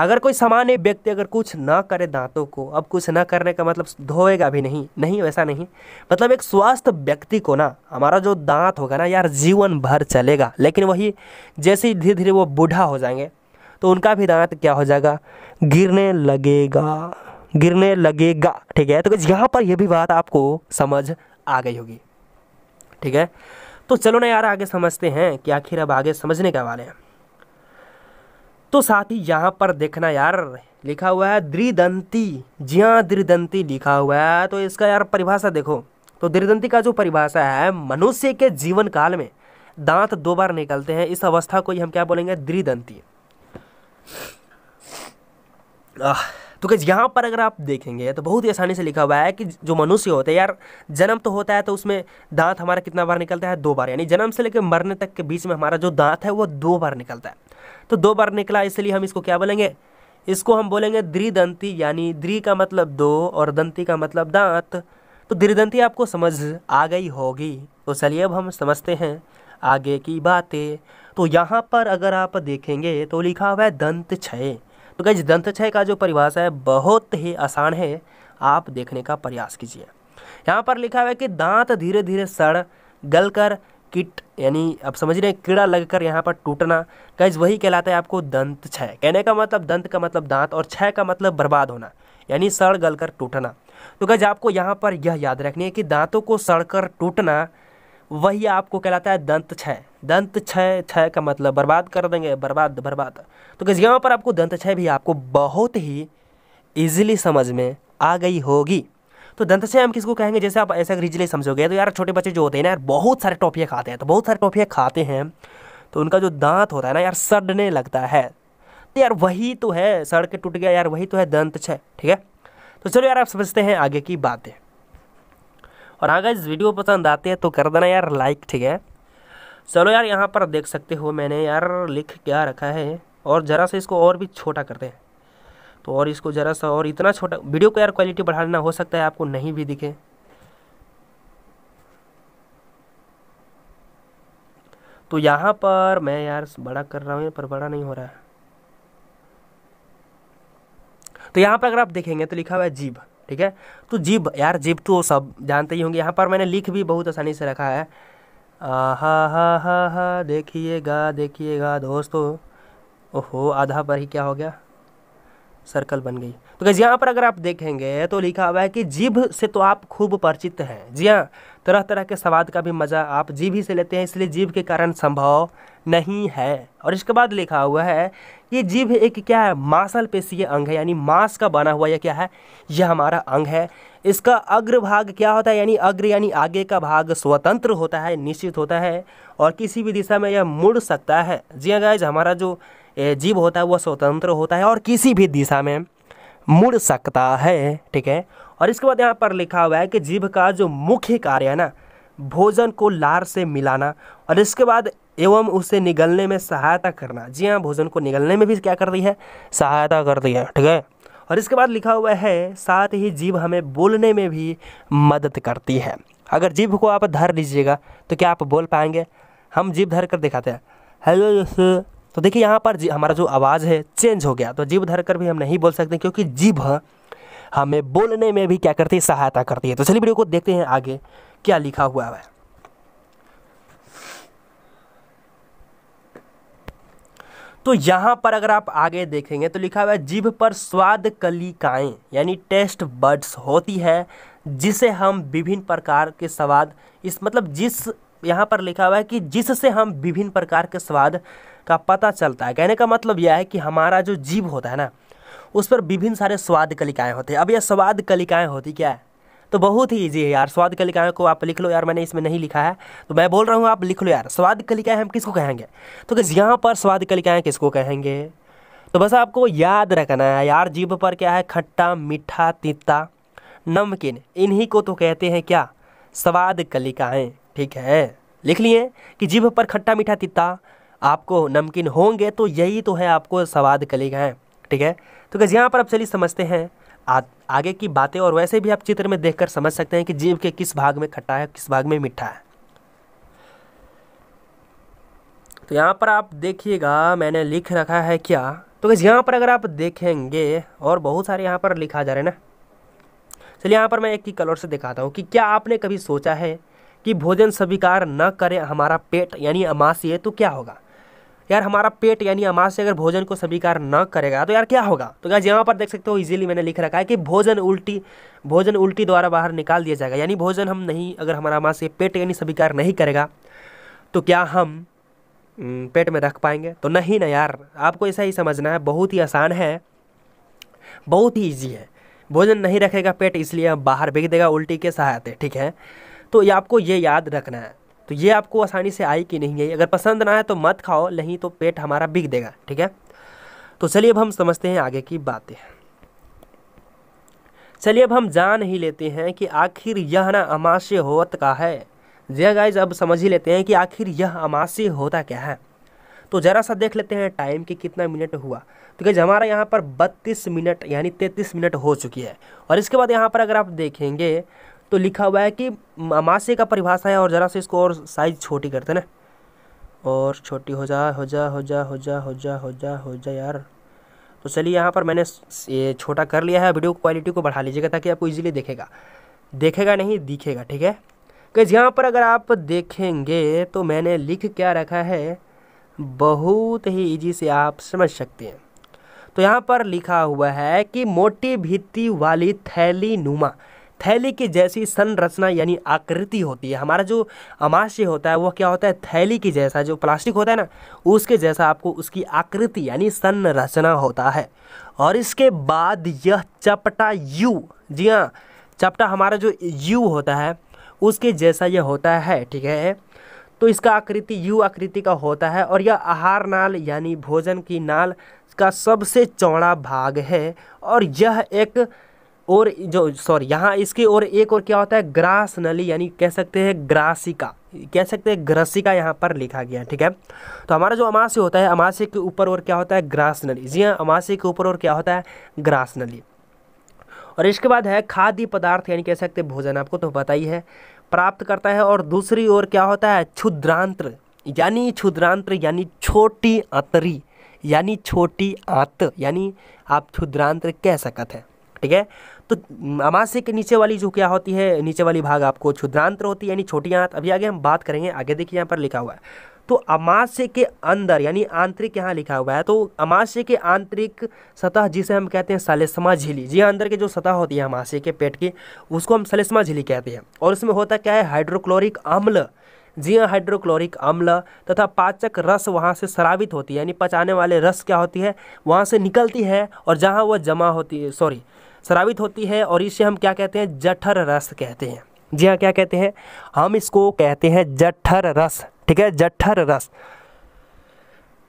अगर कोई सामान्य व्यक्ति अगर कुछ ना करे दांतों को अब कुछ ना करने का मतलब धोएगा भी नहीं नहीं वैसा नहीं मतलब एक स्वस्थ व्यक्ति को ना हमारा जो दांत होगा ना यार जीवन भर चलेगा लेकिन वही जैसे ही धीरे धीरे वो बूढ़ा हो जाएंगे तो उनका भी दांत क्या हो जाएगा गिरने लगेगा गिरने लगेगा ठीक है तो यहाँ पर यह भी बात आपको समझ आ गई होगी ठीक है तो चलो ना यार आगे समझते हैं कि आखिर अब आगे समझने के वाले हैं तो साथ ही यहाँ पर देखना यार लिखा हुआ है द्रिदंती जी हाँ द्रिदंती लिखा हुआ है तो इसका यार परिभाषा देखो तो द्रिदंती का जो परिभाषा है मनुष्य के जीवन काल में दांत दो बार निकलते हैं इस अवस्था को ही हम क्या बोलेंगे द्रिदंती तो कैसे यहाँ पर अगर आप देखेंगे तो बहुत ही आसानी से लिखा हुआ है कि जो मनुष्य होता है यार जन्म तो होता है तो उसमें दांत हमारा कितना बार निकलता है दो बार यानी जन्म से लेकर मरने तक के बीच में हमारा जो दांत है वो दो बार निकलता है तो दो बार निकला इसलिए हम इसको क्या बोलेंगे इसको हम बोलेंगे द्रिदंती यानी द्रि का मतलब दो और दंती का मतलब दांत तो द्रिदंती आपको समझ आ गई होगी तो चलिए अब हम समझते हैं आगे की बातें तो यहाँ पर अगर आप देखेंगे तो लिखा हुआ है दंत छय तो गई दंत क्षय का जो परिभाषा है बहुत ही आसान है आप देखने का प्रयास कीजिए यहाँ पर लिखा हुआ है कि दांत धीरे धीरे सड़ गलकर किट यानी आप समझ रहे हैं कीड़ा लगकर यहाँ पर टूटना गैज वही कहलाता है आपको दंत क्षय कहने का मतलब दंत का मतलब दांत और क्षय का मतलब बर्बाद होना यानी सड़ गल कर टूटना तो गैज आपको यहाँ पर यह याद रखनी है कि दांतों को सड़कर टूटना वही आपको कहलाता है दंत क्षय दंत क्षय क्षय का मतलब बर्बाद कर देंगे बर्बाद बर्बाद तो किस यहाँ पर आपको दंत क्षय भी आपको बहुत ही इजीली समझ में आ गई होगी तो दंत छय हम किसको कहेंगे जैसे आप ऐसा रिजली समझोगे तो यार छोटे बच्चे जो होते हैं ना यार बहुत सारे टॉफियाँ खाते हैं तो बहुत सारे टॉफियाँ खाते हैं तो उनका जो दांत होता है ना यार सड़ने लगता है तो यार वही तो है सड़ के टूट गया यार वही तो है दंत छय ठीक है तो चलो यार आप समझते हैं आगे की बातें और हाँ इस वीडियो पसंद आते हैं तो कर देना यार लाइक ठीक है चलो यार यहाँ पर देख सकते हो मैंने यार लिख क्या रखा है और ज़रा सा इसको और भी छोटा कर दें तो और इसको ज़रा सा और इतना छोटा वीडियो को यार क्वालिटी बढ़ाना हो सकता है आपको नहीं भी दिखे तो यहाँ पर मैं यार बड़ा कर रहा हूँ पर बड़ा नहीं हो रहा है तो यहाँ पर अगर आप देखेंगे तो लिखा हुआ है जीभ ठीक है तो जीव यार जीव तो सब जानते ही होंगे यहाँ पर मैंने लिख भी बहुत आसानी से रखा है आहा हा हा हा हा देखिएगा देखिएगा दोस्तों ओहो आधा पर ही क्या हो गया सर्कल बन गई तो कैसे यहाँ पर अगर आप देखेंगे तो लिखा हुआ है कि जीभ से तो आप खूब परिचित हैं जी हाँ तरह तरह के स्वाद का भी मज़ा आप जीभ ही से लेते हैं इसलिए जीभ के कारण संभव नहीं है और इसके बाद लिखा हुआ है ये जीभ एक क्या है मांसल पेशीय अंग है यानी मांस का बना हुआ यह क्या है यह हमारा अंग है इसका अग्रभाग क्या होता है यानी अग्र यानी आगे का भाग स्वतंत्र होता है निश्चित होता है और किसी भी दिशा में यह मुड़ सकता है जी हाँ गाइज हमारा जो जीव होता है वह स्वतंत्र होता है और किसी भी दिशा में मुड़ सकता है ठीक है और इसके बाद यहाँ पर लिखा हुआ है कि जीभ का जो मुख्य कार्य है ना भोजन को लार से मिलाना और इसके बाद एवं उसे निगलने में सहायता करना जी हाँ भोजन को निगलने में भी क्या कर रही है सहायता कर रही है ठीक है और इसके बाद लिखा हुआ है साथ ही जीव हमें बोलने में भी मदद करती है अगर जीव को आप धर लीजिएगा तो क्या आप बोल पाएंगे हम जीव धर कर दिखाते हैं हेलो तो देखिए यहाँ पर हमारा जो आवाज़ है चेंज हो गया तो जीव धर कर भी हम नहीं बोल सकते क्योंकि जीव हमें बोलने में भी क्या करती है सहायता करती है तो चलिए वीडियो को देखते हैं आगे क्या लिखा हुआ है तो यहाँ पर अगर आप आगे देखेंगे तो लिखा हुआ है जीभ पर स्वाद कलिकाएँ यानी टेस्ट बर्ड्स होती है जिसे हम विभिन्न प्रकार के स्वाद इस मतलब जिस यहाँ पर लिखा हुआ है कि जिससे हम विभिन्न प्रकार के स्वाद का पता चलता है कहने का मतलब यह है कि हमारा जो जीव होता है ना उस पर विभिन्न सारे स्वाद कलिकाएँ होते हैं अब यह स्वाद कलिकाएँ होती क्या है तो बहुत ही ईजी है यार स्वाद कलिकाएं को आप लिख लो यार मैंने इसमें नहीं लिखा है तो मैं बोल रहा हूँ आप लिख लो यार स्वाद कलिकाएँ हम किसको कहेंगे तो क्या यहाँ पर स्वाद कलिकाएँ किसको कहेंगे तो बस आपको याद रखना है यार जीभ पर क्या है खट्टा मीठा तीता नमकीन इन्हीं को तो कहते हैं क्या स्वाद कलिकाएँ ठीक है लिख लिए कि जीभ पर खट्टा मीठा तीता आपको नमकीन होंगे तो यही तो है आपको स्वाद कलिकाएँ ठीक है तो कैसे यहाँ पर आप चलिए समझते हैं आ, आगे की बातें और वैसे भी आप चित्र में देखकर समझ सकते हैं कि जीव के किस भाग में खट्टा है किस भाग में मीठा है तो यहाँ पर आप देखिएगा मैंने लिख रखा है क्या तो कैसे यहाँ पर अगर आप देखेंगे और बहुत सारे यहाँ पर लिखा जा रहे हैं ना चलिए यहाँ पर मैं एक ही कलर से दिखाता हूँ कि क्या आपने कभी सोचा है कि भोजन स्वीकार न करें हमारा पेट यानी अमाशय तो क्या होगा यार हमारा पेट यानी अमाश अगर भोजन को स्वीकार न करेगा तो यार क्या होगा तो यार यहाँ पर देख सकते हो इजीली मैंने लिख रखा है कि भोजन उल्टी भोजन उल्टी द्वारा बाहर निकाल दिया जाएगा यानी भोजन हम नहीं अगर हमारा अमाश पेट यानी स्वीकार नहीं करेगा तो क्या हम पेट में रख पाएंगे तो नहीं ना यार आपको ऐसा ही समझना है बहुत ही आसान है बहुत ही ईजी है भोजन नहीं रखेगा पेट इसलिए बाहर बिक देगा उल्टी के सहायते ठीक है तो ये आपको ये याद रखना है तो ये आपको आसानी से आई कि नहीं आई अगर पसंद ना आए तो मत खाओ नहीं तो पेट हमारा बिक देगा ठीक है तो चलिए अब हम समझते हैं आगे की बातें चलिए अब हम जान ही लेते हैं कि आखिर यह ना अमाश्य होत का है जी गाइज अब समझ ही लेते हैं कि आखिर यह अमाश्य होता क्या है तो ज़रा सा देख लेते हैं टाइम कि कितना मिनट हुआ तो गैज हमारा यहाँ पर बत्तीस मिनट यानी 33 मिनट हो चुकी है और इसके बाद यहाँ पर अगर आप देखेंगे तो लिखा हुआ है कि अमाशे का परिभाषा है और ज़रा से इसको और साइज छोटी करते ना और छोटी हो जा हो जा हो जा हो जा हो जा हो जा हो जा यार तो चलिए यहाँ पर मैंने ये छोटा कर लिया है वीडियो क्वालिटी को बढ़ा लीजिएगा ताकि आपको इजीली देखेगा देखेगा नहीं दिखेगा ठीक है कैसे यहाँ पर अगर आप देखेंगे तो मैंने लिख क्या रखा है बहुत ही इजी से आप समझ सकते हैं तो यहाँ पर लिखा हुआ है कि मोटी भित्ती वाली थैली नुमा थैली की जैसी संरचना यानी आकृति होती है हमारा जो अमाशय होता है वह क्या होता है थैली की जैसा जो प्लास्टिक होता है ना उसके जैसा आपको उसकी आकृति यानी संरचना होता है और इसके बाद यह चपटा यू जी हाँ चपटा हमारा जो यू होता है उसके जैसा यह होता है ठीक है तो इसका आकृति यू आकृति का होता है और यह आहार नाल यानी भोजन की नाल का सबसे चौड़ा भाग है और यह एक और जो सॉरी यहाँ इसकी और एक और क्या होता है ग्रास नली यानी कह सकते हैं ग्रासिका कह सकते हैं ग्रसिका यहाँ पर लिखा गया ठीक है तो हमारा जो अमाशय होता है अमाशय के ऊपर और क्या होता है ग्रास नली जी हाँ अमाशय के ऊपर और क्या होता है ग्रास नली और इसके बाद है खाद्य पदार्थ यानी कह सकते हैं भोजन आपको तो पता ही है प्राप्त करता है और दूसरी ओर क्या होता है क्षुद्रांत्र यानी क्षुद्रांत्र यानी छोटी अतरी यानी छोटी आत यानी आप क्षुद्रांत्र कह सकते हैं ठीक है तो अमाशय के नीचे वाली जो क्या होती है नीचे वाली भाग आपको क्षुद्रांतर होती है यानी छोटी आंत अभी आगे हम बात करेंगे आगे देखिए यहाँ पर लिखा हुआ है तो अमाशय के अंदर यानी आंतरिक यहाँ लिखा हुआ है तो अमाशय के आंतरिक सतह जिसे हम कहते हैं सलेस्मा झीली जी हाँ, अंदर के जो सतह होती है अमाशय के पेट की उसको हम सलेस्मा झीली कहते हैं और इसमें होता क्या है हाइड्रोक्लोरिक अम्ल जी हाँ, हाइड्रोक्लोरिक अम्ल तथा पाचक रस वहाँ से श्रावित होती है यानी पचाने वाले रस क्या होती है वहाँ से निकलती है और जहाँ वह जमा होती है सॉरी स्रावित होती है और इसे हम क्या कहते हैं जठर रस कहते हैं जी हाँ क्या कहते हैं हम इसको कहते हैं जठर रस ठीक है जठर रस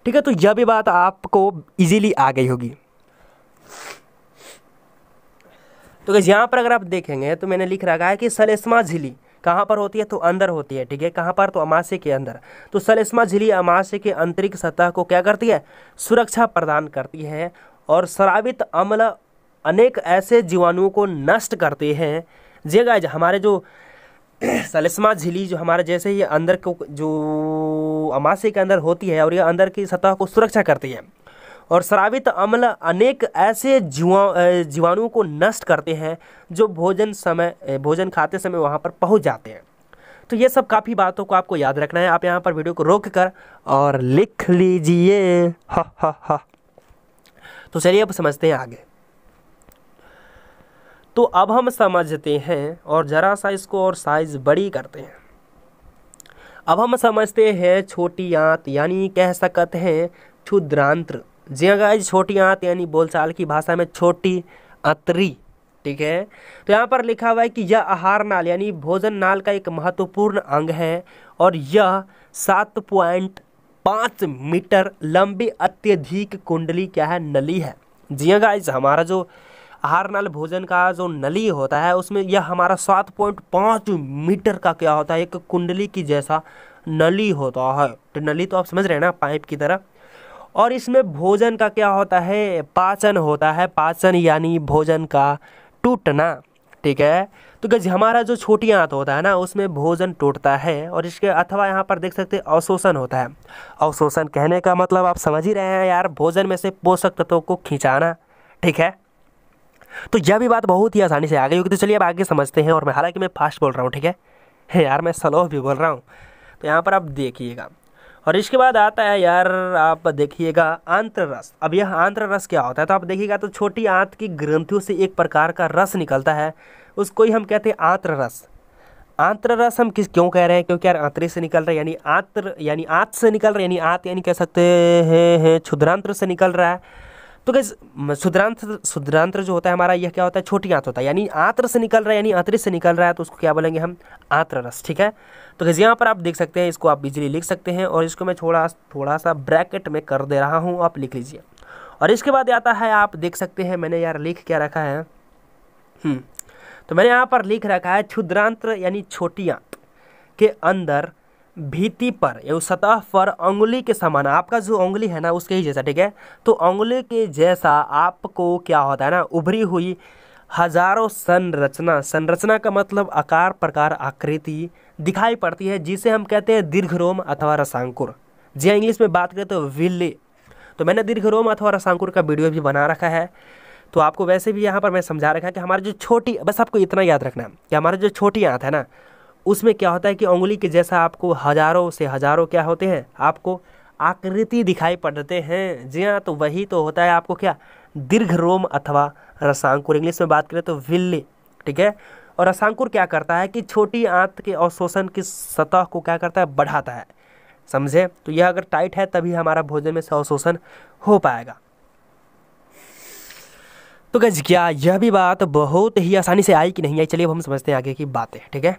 ठीक है तो यह भी बात आपको इजीली आ गई होगी तो क्या यहाँ पर अगर आप देखेंगे तो मैंने लिख रखा है कि सलेस्मा झिली कहाँ पर होती है तो अंदर होती है ठीक है कहाँ पर तो अमाशे के अंदर तो सलेस्मा झिली अमाशे के आंतरिक सतह को क्या करती है सुरक्षा प्रदान करती है और श्रावित अम्ल अनेक ऐसे जीवाणुओं को नष्ट करते हैं जे गाइज हमारे जो सलिस्मा झिली जो हमारे जैसे ये अंदर को जो अमाशय के अंदर होती है और ये अंदर की सतह को सुरक्षा करती है और श्रावित अम्ल अनेक ऐसे जीवा जीवाणुओं को नष्ट करते हैं जो भोजन समय भोजन खाते समय वहाँ पर पहुँच जाते हैं तो ये सब काफ़ी बातों को आपको याद रखना है आप यहाँ पर वीडियो को रोक कर और लिख लीजिए हा हा हा तो चलिए अब समझते हैं आगे तो अब हम समझते हैं और ज़रा सा इसको और साइज़ बड़ी करते हैं अब हम समझते हैं छोटी आंत यानी कह सकते हैं क्षुद्रांत्र जी गाइज हाँ छोटी आंत यानी बोलचाल की भाषा में छोटी अतरी ठीक है तो यहाँ पर लिखा हुआ है कि यह आहार नाल यानी भोजन नाल का एक महत्वपूर्ण अंग है और यह सात पॉइंट पाँच मीटर लंबी अत्यधिक कुंडली क्या है नली है जी गाइज हाँ हमारा जो आहार नल भोजन का जो नली होता है उसमें यह हमारा सात पॉइंट पाँच मीटर का क्या होता है एक कुंडली की जैसा नली होता है तो नली तो आप समझ रहे हैं ना पाइप की तरह और इसमें भोजन का क्या होता है पाचन होता है पाचन यानी भोजन का टूटना ठीक है तो गज हमारा जो छोटी आँत होता है ना उसमें भोजन टूटता है और इसके अथवा यहाँ पर देख सकते हैं अवशोषण होता है अवशोषण कहने का मतलब आप समझ ही रहे हैं यार भोजन में से पोषक तत्वों को खींचाना ठीक है तो यह भी बात बहुत ही आसानी से आ गई होगी तो चलिए अब आगे समझते हैं और मैं हालांकि मैं फास्ट बोल रहा हूँ ठीक है <laughs> यार मैं स्लो भी बोल रहा हूँ तो यहाँ पर आप देखिएगा और इसके बाद आता है यार आप देखिएगा आंत्र रस अब यह आंत्र रस क्या होता है तो आप देखिएगा तो छोटी आंत की ग्रंथियों से एक प्रकार का रस निकलता है उसको ही हम कहते हैं आंत्र रस आंत्र रस हम किस क्यों कह रहे हैं क्योंकि यार आंतरे से निकल रहा है यानी आंत्र यानी आंत से निकल रहा है यानी आंत यानी कह सकते हैं क्षुद्रांत्र से निकल रहा है तो गैस शुद्रांत शुद्रांत्र जो होता है हमारा यह क्या होता है छोटी आंत होता है यानी आंत्र से निकल रहा है यानी आंतरिक से निकल रहा है तो उसको क्या बोलेंगे हम आंत्र रस ठीक है तो गैस यहाँ पर आप देख सकते हैं इसको आप बिजली लिख सकते हैं और इसको मैं थोड़ा थोड़ा सा ब्रैकेट में कर दे रहा हूँ आप लिख लीजिए और इसके बाद आता है आप देख सकते हैं मैंने यार लिख क्या रखा है हम्म, तो मैंने यहाँ पर लिख रखा है क्षुद्रांत्र यानी छोटी आंत के अंदर भीति पर एवं सतह पर उंगली के समान आपका जो उंगली है ना उसके ही जैसा ठीक है तो उंगली के जैसा आपको क्या होता है ना उभरी हुई हजारों संरचना संरचना का मतलब आकार प्रकार आकृति दिखाई पड़ती है जिसे हम कहते हैं दीर्घरोम अथवा रसांकुर जी हाँ, इंग्लिश में बात करें तो विल्ली तो मैंने दीर्घरोम अथवा रसांकुर का वीडियो भी बना रखा है तो आपको वैसे भी यहाँ पर मैं समझा रखा है कि हमारी जो छोटी बस आपको इतना याद रखना है कि हमारे जो छोटी आँख है ना उसमें क्या होता है कि उंगली के जैसा आपको हज़ारों से हज़ारों क्या होते हैं आपको आकृति दिखाई पड़ते हैं जी हाँ तो वही तो होता है आपको क्या दीर्घ रोम अथवा रसांकुर इंग्लिश में बात करें तो विल्ली ठीक है और रसांकुर क्या करता है कि छोटी आंत के अवशोषण की सतह को क्या करता है बढ़ाता है समझे तो यह अगर टाइट है तभी हमारा भोजन में से अवशोषण हो पाएगा तो गज क्या यह भी बात बहुत ही आसानी से आई कि नहीं आई चलिए अब हम समझते हैं आगे की बातें ठीक है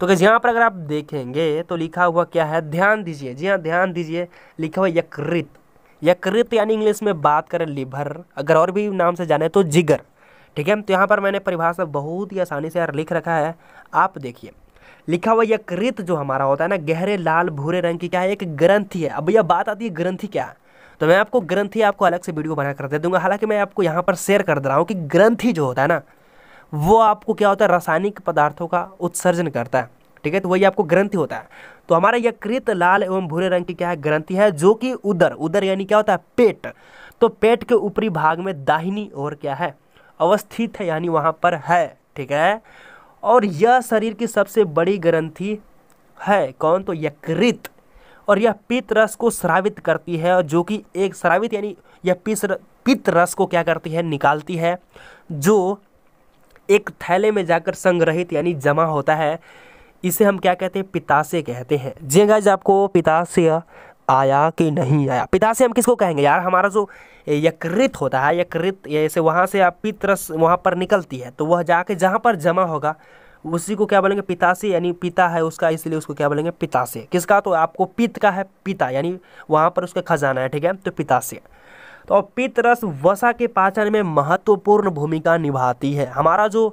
तो कैसे यहाँ पर अगर आप देखेंगे तो लिखा हुआ क्या है ध्यान दीजिए जी हाँ ध्यान दीजिए लिखा हुआ यकृत यकृत यानी इंग्लिश में बात करें लिवर अगर और भी नाम से जाने तो जिगर ठीक है तो यहाँ पर मैंने परिभाषा बहुत ही आसानी से यार लिख रखा है आप देखिए लिखा हुआ यकृत जो हमारा होता है ना गहरे लाल भूरे रंग की क्या है एक ग्रंथी है अब यह बात आती है ग्रंथी क्या तो मैं आपको ग्रंथी आपको अलग से वीडियो बना कर दे दूंगा हालांकि मैं आपको यहाँ पर शेयर कर दे रहा हूँ कि ग्रंथी जो होता है ना वो आपको क्या होता है रासायनिक पदार्थों का उत्सर्जन करता है ठीक है तो वही आपको ग्रंथि होता है तो हमारा यह कृत लाल एवं भूरे रंग की क्या है ग्रंथि है जो कि उदर उदर यानी क्या होता है पेट तो पेट के ऊपरी भाग में दाहिनी ओर क्या है अवस्थित है यानी वहाँ पर है ठीक है और यह शरीर की सबसे बड़ी ग्रंथि है कौन तो यकृत और यह पित्त रस को श्रावित करती है जो कि एक श्रावित यानी यह पित्त रस को क्या करती है निकालती है जो एक थैले में जाकर संग्रहित यानी जमा होता है इसे हम क्या कहते हैं पिताशय कहते हैं जी हाँ गाइज आपको पिताशय आया कि नहीं आया पिताशय हम किसको कहेंगे यार हमारा जो यकृत होता है यकृत जैसे वहाँ से आप पितरस वहाँ पर निकलती है तो वह जाके जहाँ पर जमा होगा उसी को क्या बोलेंगे पितासे यानी पिता है उसका इसलिए उसको क्या बोलेंगे पितासे किसका तो आपको पित का है पिता यानी वहाँ पर उसका खजाना है ठीक है तो पितासे तो पित्तरस वसा के पाचन में महत्वपूर्ण भूमिका निभाती है हमारा जो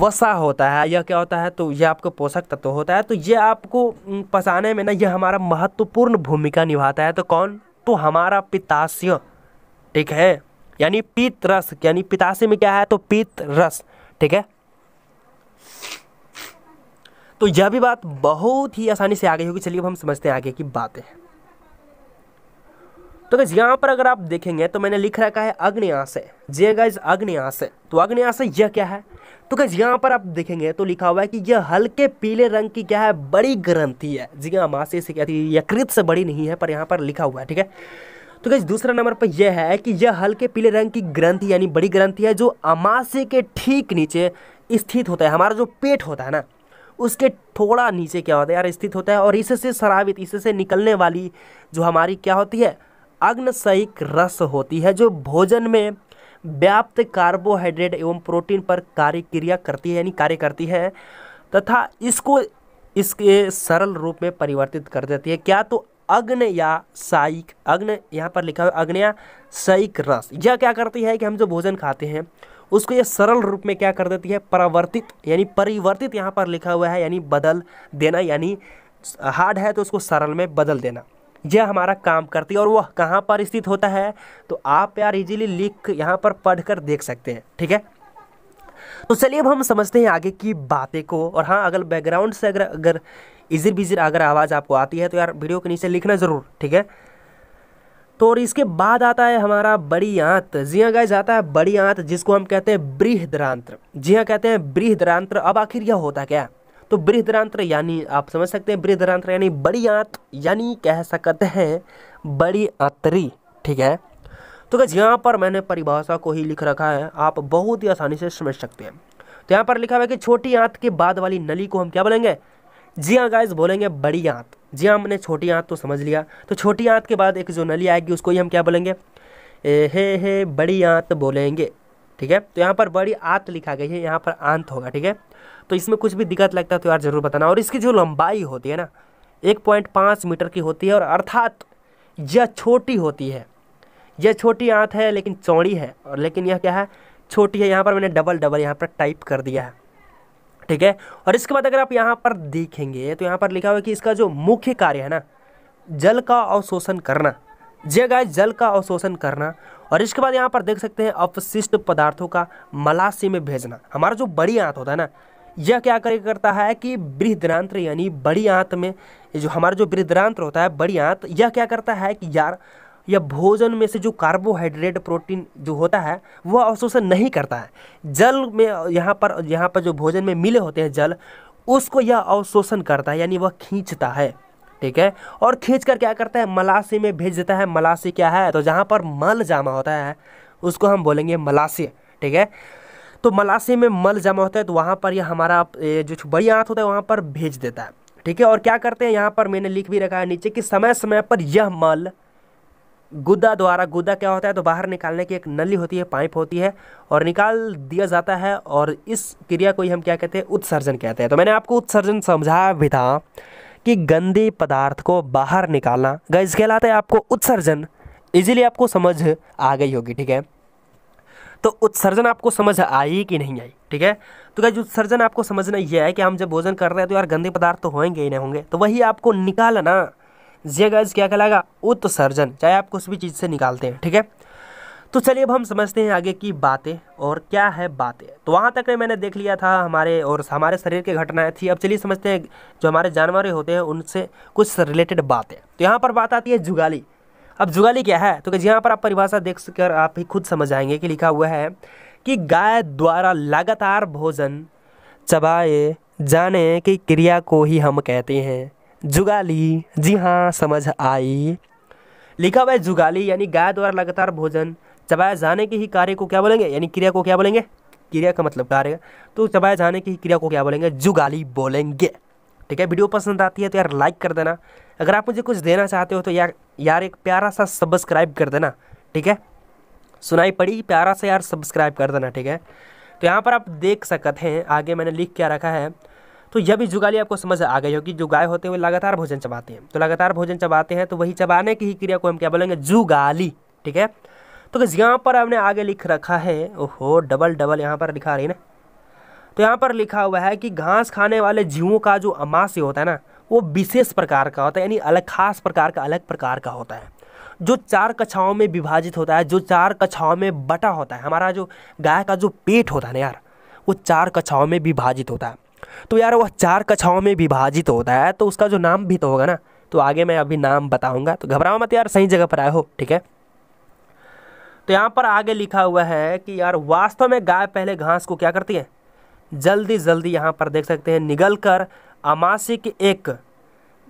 वसा होता है यह क्या होता है तो यह आपको पोषक तत्व तो होता है तो यह आपको पचाने में ना यह हमारा महत्वपूर्ण भूमिका निभाता है तो कौन तो हमारा पिताश्य ठीक है यानी पित्त रस यानी पिताश्य में क्या है तो पित्त रस ठीक है तो यह भी बात बहुत ही आसानी से आगे होगी चलिए अब हम समझते हैं आगे की बातें तो गैस यहाँ पर अगर आप देखेंगे तो मैंने लिख रखा है अग्नियाशय जे गाइज हाँ अग्नियाशय तो अग्नियाशय यह क्या है तो गैस यहाँ पर आप देखेंगे तो लिखा हुआ है कि यह हल्के पीले रंग की क्या है बड़ी ग्रंथि है जी हाँ मासे से कहती है यकृत से बड़ी नहीं है पर यहाँ पर लिखा हुआ है ठीक है तो गैस दूसरा नंबर पर यह है कि यह हल्के पीले रंग की ग्रंथि यानी बड़ी ग्रंथि है जो अमाशे के ठीक नीचे स्थित होता है हमारा जो पेट होता है ना उसके थोड़ा नीचे क्या होता है यार स्थित होता है और इससे शराबित इससे निकलने वाली जो हमारी क्या होती है अग्नशयिक रस होती है जो भोजन में व्याप्त कार्बोहाइड्रेट एवं प्रोटीन पर कार्य क्रिया करती है यानी कार्य करती है तथा इसको इसके सरल रूप में परिवर्तित कर देती है क्या तो अग्न या साइक अग्न यहाँ पर लिखा हुआ अग्न या साइक रस यह क्या करती है कि हम जो भोजन खाते हैं उसको यह सरल रूप में क्या कर देती है परिवर्तित यानी परिवर्तित यहाँ पर लिखा हुआ है यानी बदल देना यानी हार्ड है तो उसको सरल में बदल देना यह हमारा काम करती है और वह कहाँ पर स्थित होता है तो आप यार इजीली लिख यहाँ पर पढ़कर देख सकते हैं ठीक है तो चलिए अब हम समझते हैं आगे की बातें को और हाँ अगर बैकग्राउंड से अगर अगर इजिर बिजिर अगर आवाज़ आपको आती है तो यार वीडियो के नीचे लिखना ज़रूर ठीक है तो और इसके बाद आता है हमारा बड़ी आंत जी हाँ गाइज आता है बड़ी आंत जिसको हम कहते हैं बृहद्रांत्र जी हाँ कहते हैं बृहद्रांत्र अब आखिर यह होता क्या है तो बृहदरांत्र यानी आप समझ सकते हैं बृहदरांत्र यानी बड़ी आंत यानी कह सकते हैं बड़ी आंतरी ठीक है तो गज यहाँ पर मैंने परिभाषा को ही लिख रखा है आप बहुत ही आसानी से समझ सकते हैं तो यहाँ पर लिखा हुआ है कि छोटी आंत के बाद वाली नली को हम क्या बोलेंगे जी हाँ गाइज बोलेंगे बड़ी आंत जी हाँ हमने छोटी आंत तो समझ लिया तो छोटी आंत के बाद एक जो नली आएगी उसको ही हम क्या बोलेंगे ए हे हे बड़ी आंत बोलेंगे ठीक है तो यहाँ पर बड़ी आंत लिखा गई है यहाँ पर आंत होगा ठीक है तो इसमें कुछ भी दिक्कत लगता है तो यार ज़रूर बताना और इसकी जो लंबाई होती है ना एक पॉइंट पाँच मीटर की होती है और अर्थात यह छोटी होती है यह छोटी आँत है लेकिन चौड़ी है और लेकिन यह क्या है छोटी है यहाँ पर मैंने डबल डबल यहाँ पर टाइप कर दिया है ठीक है और इसके बाद अगर आप यहाँ पर देखेंगे तो यहाँ पर लिखा हुआ है कि इसका जो मुख्य कार्य है ना जल का अवशोषण करना जय गाय जल का अवशोषण करना और इसके बाद यहाँ पर देख सकते हैं अपशिष्ट पदार्थों का मलासी में भेजना हमारा जो बड़ी आँत होता है ना यह क्या करता है कि बृहद्रांत्र यानी बड़ी आंत में जो हमारा जो बृहद्रांत्र होता है बड़ी आंत यह क्या करता है कि यार यह भोजन में से जो कार्बोहाइड्रेट प्रोटीन जो होता है वह अवशोषण नहीं करता है जल में यहाँ पर यहाँ पर जो भोजन में मिले होते हैं जल उसको यह अवशोषण करता है यानी वह खींचता है ठीक है और खींच कर क्या करता है मलासी में भेज देता है मलासी क्या है तो जहाँ पर मल जामा होता है उसको हम बोलेंगे मलासी ठीक है तो मलाशय में मल जमा होता है तो वहाँ पर यह हमारा जो बड़ी आँत होता है वहाँ पर भेज देता है ठीक है और क्या करते हैं यहाँ पर मैंने लिख भी रखा है नीचे कि समय समय पर यह मल गुदा द्वारा गुदा क्या होता है तो बाहर निकालने की एक नली होती है पाइप होती है और निकाल दिया जाता है और इस क्रिया को ही हम क्या कहते हैं उत्सर्जन कहते हैं तो मैंने आपको उत्सर्जन समझाया भी था कि गंदे पदार्थ को बाहर निकालना गैस कहलाता है आपको उत्सर्जन इजीली आपको समझ आ गई होगी ठीक है तो उत्सर्जन आपको समझ आई कि नहीं आई ठीक है तो क्या उत्सर्जन आपको समझना यह है कि हम जब भोजन कर रहे हैं तो यार गंदे पदार्थ तो होंगे ही नहीं होंगे तो वही आपको निकालना जे गज क्या कहलाएगा उत्सर्जन चाहे आप कुछ भी चीज़ से निकालते हैं ठीक है तो चलिए अब हम समझते हैं आगे की बातें और क्या है बातें तो वहाँ तक मैंने देख लिया था हमारे और हमारे शरीर की घटनाएं थी अब चलिए समझते हैं जो हमारे जानवर होते हैं उनसे कुछ रिलेटेड बातें तो यहाँ पर बात आती है जुगाली अब जुगाली क्या है तो हाँ, यहाँ पर आप परिभाषा देख कर आप ही खुद समझ आएंगे कि लिखा हुआ है कि गाय द्वारा लगातार भोजन चबाए जाने की क्रिया को ही हम कहते हैं जुगाली जी हाँ समझ आई लिखा हुआ है जुगाली यानी गाय द्वारा लगातार भोजन चबाए जाने के ही कार्य को क्या बोलेंगे यानी क्रिया को क्या बोलेंगे क्रिया का मतलब कार्य तो चबाए जाने की क्रिया को क्या बोलेंगे जुगाली बोलेंगे ठीक है वीडियो पसंद आती है तो यार लाइक कर देना अगर आप मुझे कुछ देना चाहते हो तो यार यार एक प्यारा सा सब्सक्राइब कर देना ठीक है सुनाई पड़ी प्यारा सा यार सब्सक्राइब कर देना ठीक है तो यहाँ पर आप देख सकते हैं आगे मैंने लिख क्या रखा है तो यह भी जुगाली आपको समझ आ गई होगी जो गाय होते हैं वो लगातार भोजन चबाते हैं तो लगातार भोजन चबाते हैं तो वही चबाने की ही क्रिया को हम क्या बोलेंगे जुगाली ठीक है तो यहाँ पर हमने आगे लिख रखा है ओहो डबल डबल यहाँ पर लिखा रही ना तो यहाँ पर लिखा हुआ है कि घास खाने वाले जीवों का जो अमाश्य होता है ना वो विशेष प्रकार का होता है यानी अलग खास प्रकार का अलग प्रकार का होता है जो चार कक्षाओं में विभाजित होता है जो चार कक्षाओं में बटा होता है हमारा जो गाय का जो पेट होता है ना यार वो चार कक्षाओं में विभाजित होता है तो यार वह चार कक्षाओं में विभाजित होता है तो उसका जो नाम भी तो होगा ना तो आगे मैं अभी नाम बताऊंगा तो घबराओ मत यार सही जगह पर आए हो ठीक है तो यहाँ पर आगे लिखा हुआ है कि यार वास्तव में गाय पहले घास को क्या करती है जल्दी जल्दी यहाँ पर देख सकते हैं निगल कर अमासिक एक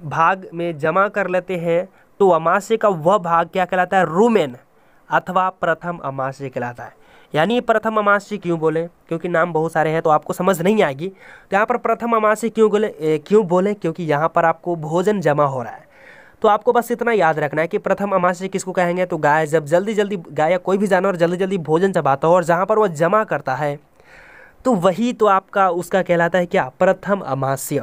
भाग में जमा कर लेते हैं तो अमाशय का वह भाग क्या कहलाता है रूमेन अथवा प्रथम अमाशय कहलाता है यानी प्रथम अमाशय क्यों बोले क्योंकि नाम बहुत सारे हैं तो आपको समझ नहीं आएगी तो यहाँ पर प्रथम अमाशय क्यों बोले क्यों बोले क्योंकि यहाँ पर आपको भोजन जमा हो रहा है तो आपको बस इतना याद रखना है कि प्रथम अमाशय किसको कहेंगे तो गाय जब जल्दी जल्दी गाय या कोई भी जानवर जल्दी जल्दी भोजन चबाता हो और जहाँ पर वह जमा करता है तो वही तो आपका उसका कहलाता है क्या प्रथम अमाशय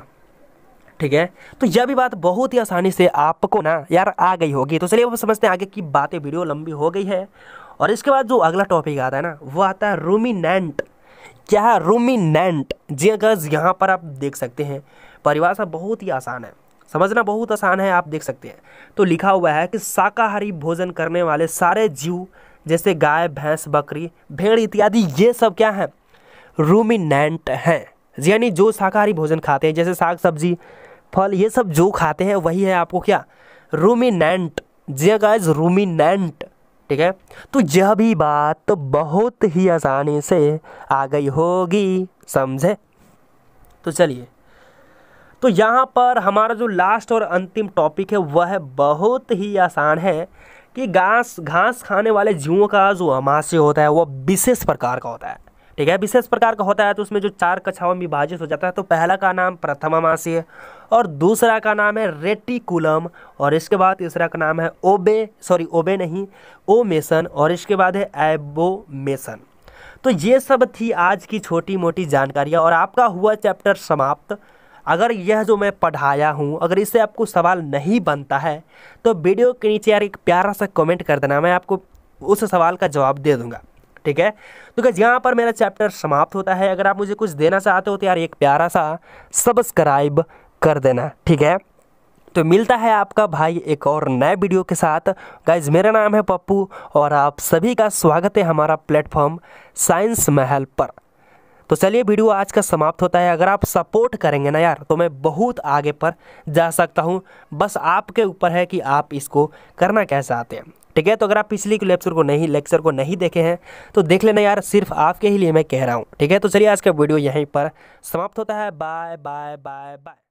ठीक है तो यह भी बात बहुत ही आसानी से आपको ना यार आ गई होगी तो चलिए हम समझते हैं आगे की बातें वीडियो लंबी हो गई है और इसके बाद जो अगला टॉपिक आता है ना वो आता है रूमिनेंट क्या है रूमिनेंट जी अगर हाँ यहाँ पर आप देख सकते हैं परिभाषा बहुत ही आसान है समझना बहुत आसान है आप देख सकते हैं तो लिखा हुआ है कि शाकाहारी भोजन करने वाले सारे जीव जैसे गाय भैंस बकरी भेड़ इत्यादि ये सब क्या है रूमिनेंट हैं यानी जो शाकाहारी भोजन खाते हैं जैसे साग सब्जी फल ये सब जो खाते हैं वही है आपको क्या रूमिनेंट जी गाइज हाँ रूमिनेंट ठीक है तो यह भी बात तो बहुत ही आसानी से आ गई होगी समझे तो चलिए तो यहाँ पर हमारा जो लास्ट और अंतिम टॉपिक है वह बहुत ही आसान है कि घास घास खाने वाले जीवों का जो अमाश्य होता है वह विशेष प्रकार का होता है ठीक है विशेष प्रकार का होता है तो उसमें जो चार कक्षाओं में विभाजित हो जाता है तो पहला का नाम प्रथम अमाश्य और दूसरा का नाम है रेटिकुलम और इसके बाद तीसरा का नाम है ओबे सॉरी ओबे नहीं ओमेसन और इसके बाद है एबोमेसन तो ये सब थी आज की छोटी मोटी जानकारियाँ और आपका हुआ चैप्टर समाप्त अगर यह जो मैं पढ़ाया हूँ अगर इससे आपको सवाल नहीं बनता है तो वीडियो के नीचे यार एक प्यारा सा कमेंट कर देना मैं आपको उस सवाल का जवाब दे दूँगा ठीक है तो क्या यहाँ पर मेरा चैप्टर समाप्त होता है अगर आप मुझे कुछ देना चाहते हो तो यार एक प्यारा सा सब्सक्राइब कर देना ठीक है तो मिलता है आपका भाई एक और नए वीडियो के साथ गाइज मेरा नाम है पप्पू और आप सभी का स्वागत है हमारा प्लेटफॉर्म साइंस महल पर तो चलिए वीडियो आज का समाप्त होता है अगर आप सपोर्ट करेंगे ना यार तो मैं बहुत आगे पर जा सकता हूँ बस आपके ऊपर है कि आप इसको करना कैसे आते हैं ठीक है तो अगर आप पिछली लेक्चर को नहीं लेक्चर को नहीं देखे हैं तो देख लेना यार सिर्फ आपके ही लिए मैं कह रहा हूँ ठीक है तो चलिए आज का वीडियो यहीं पर समाप्त होता है बाय बाय बाय बाय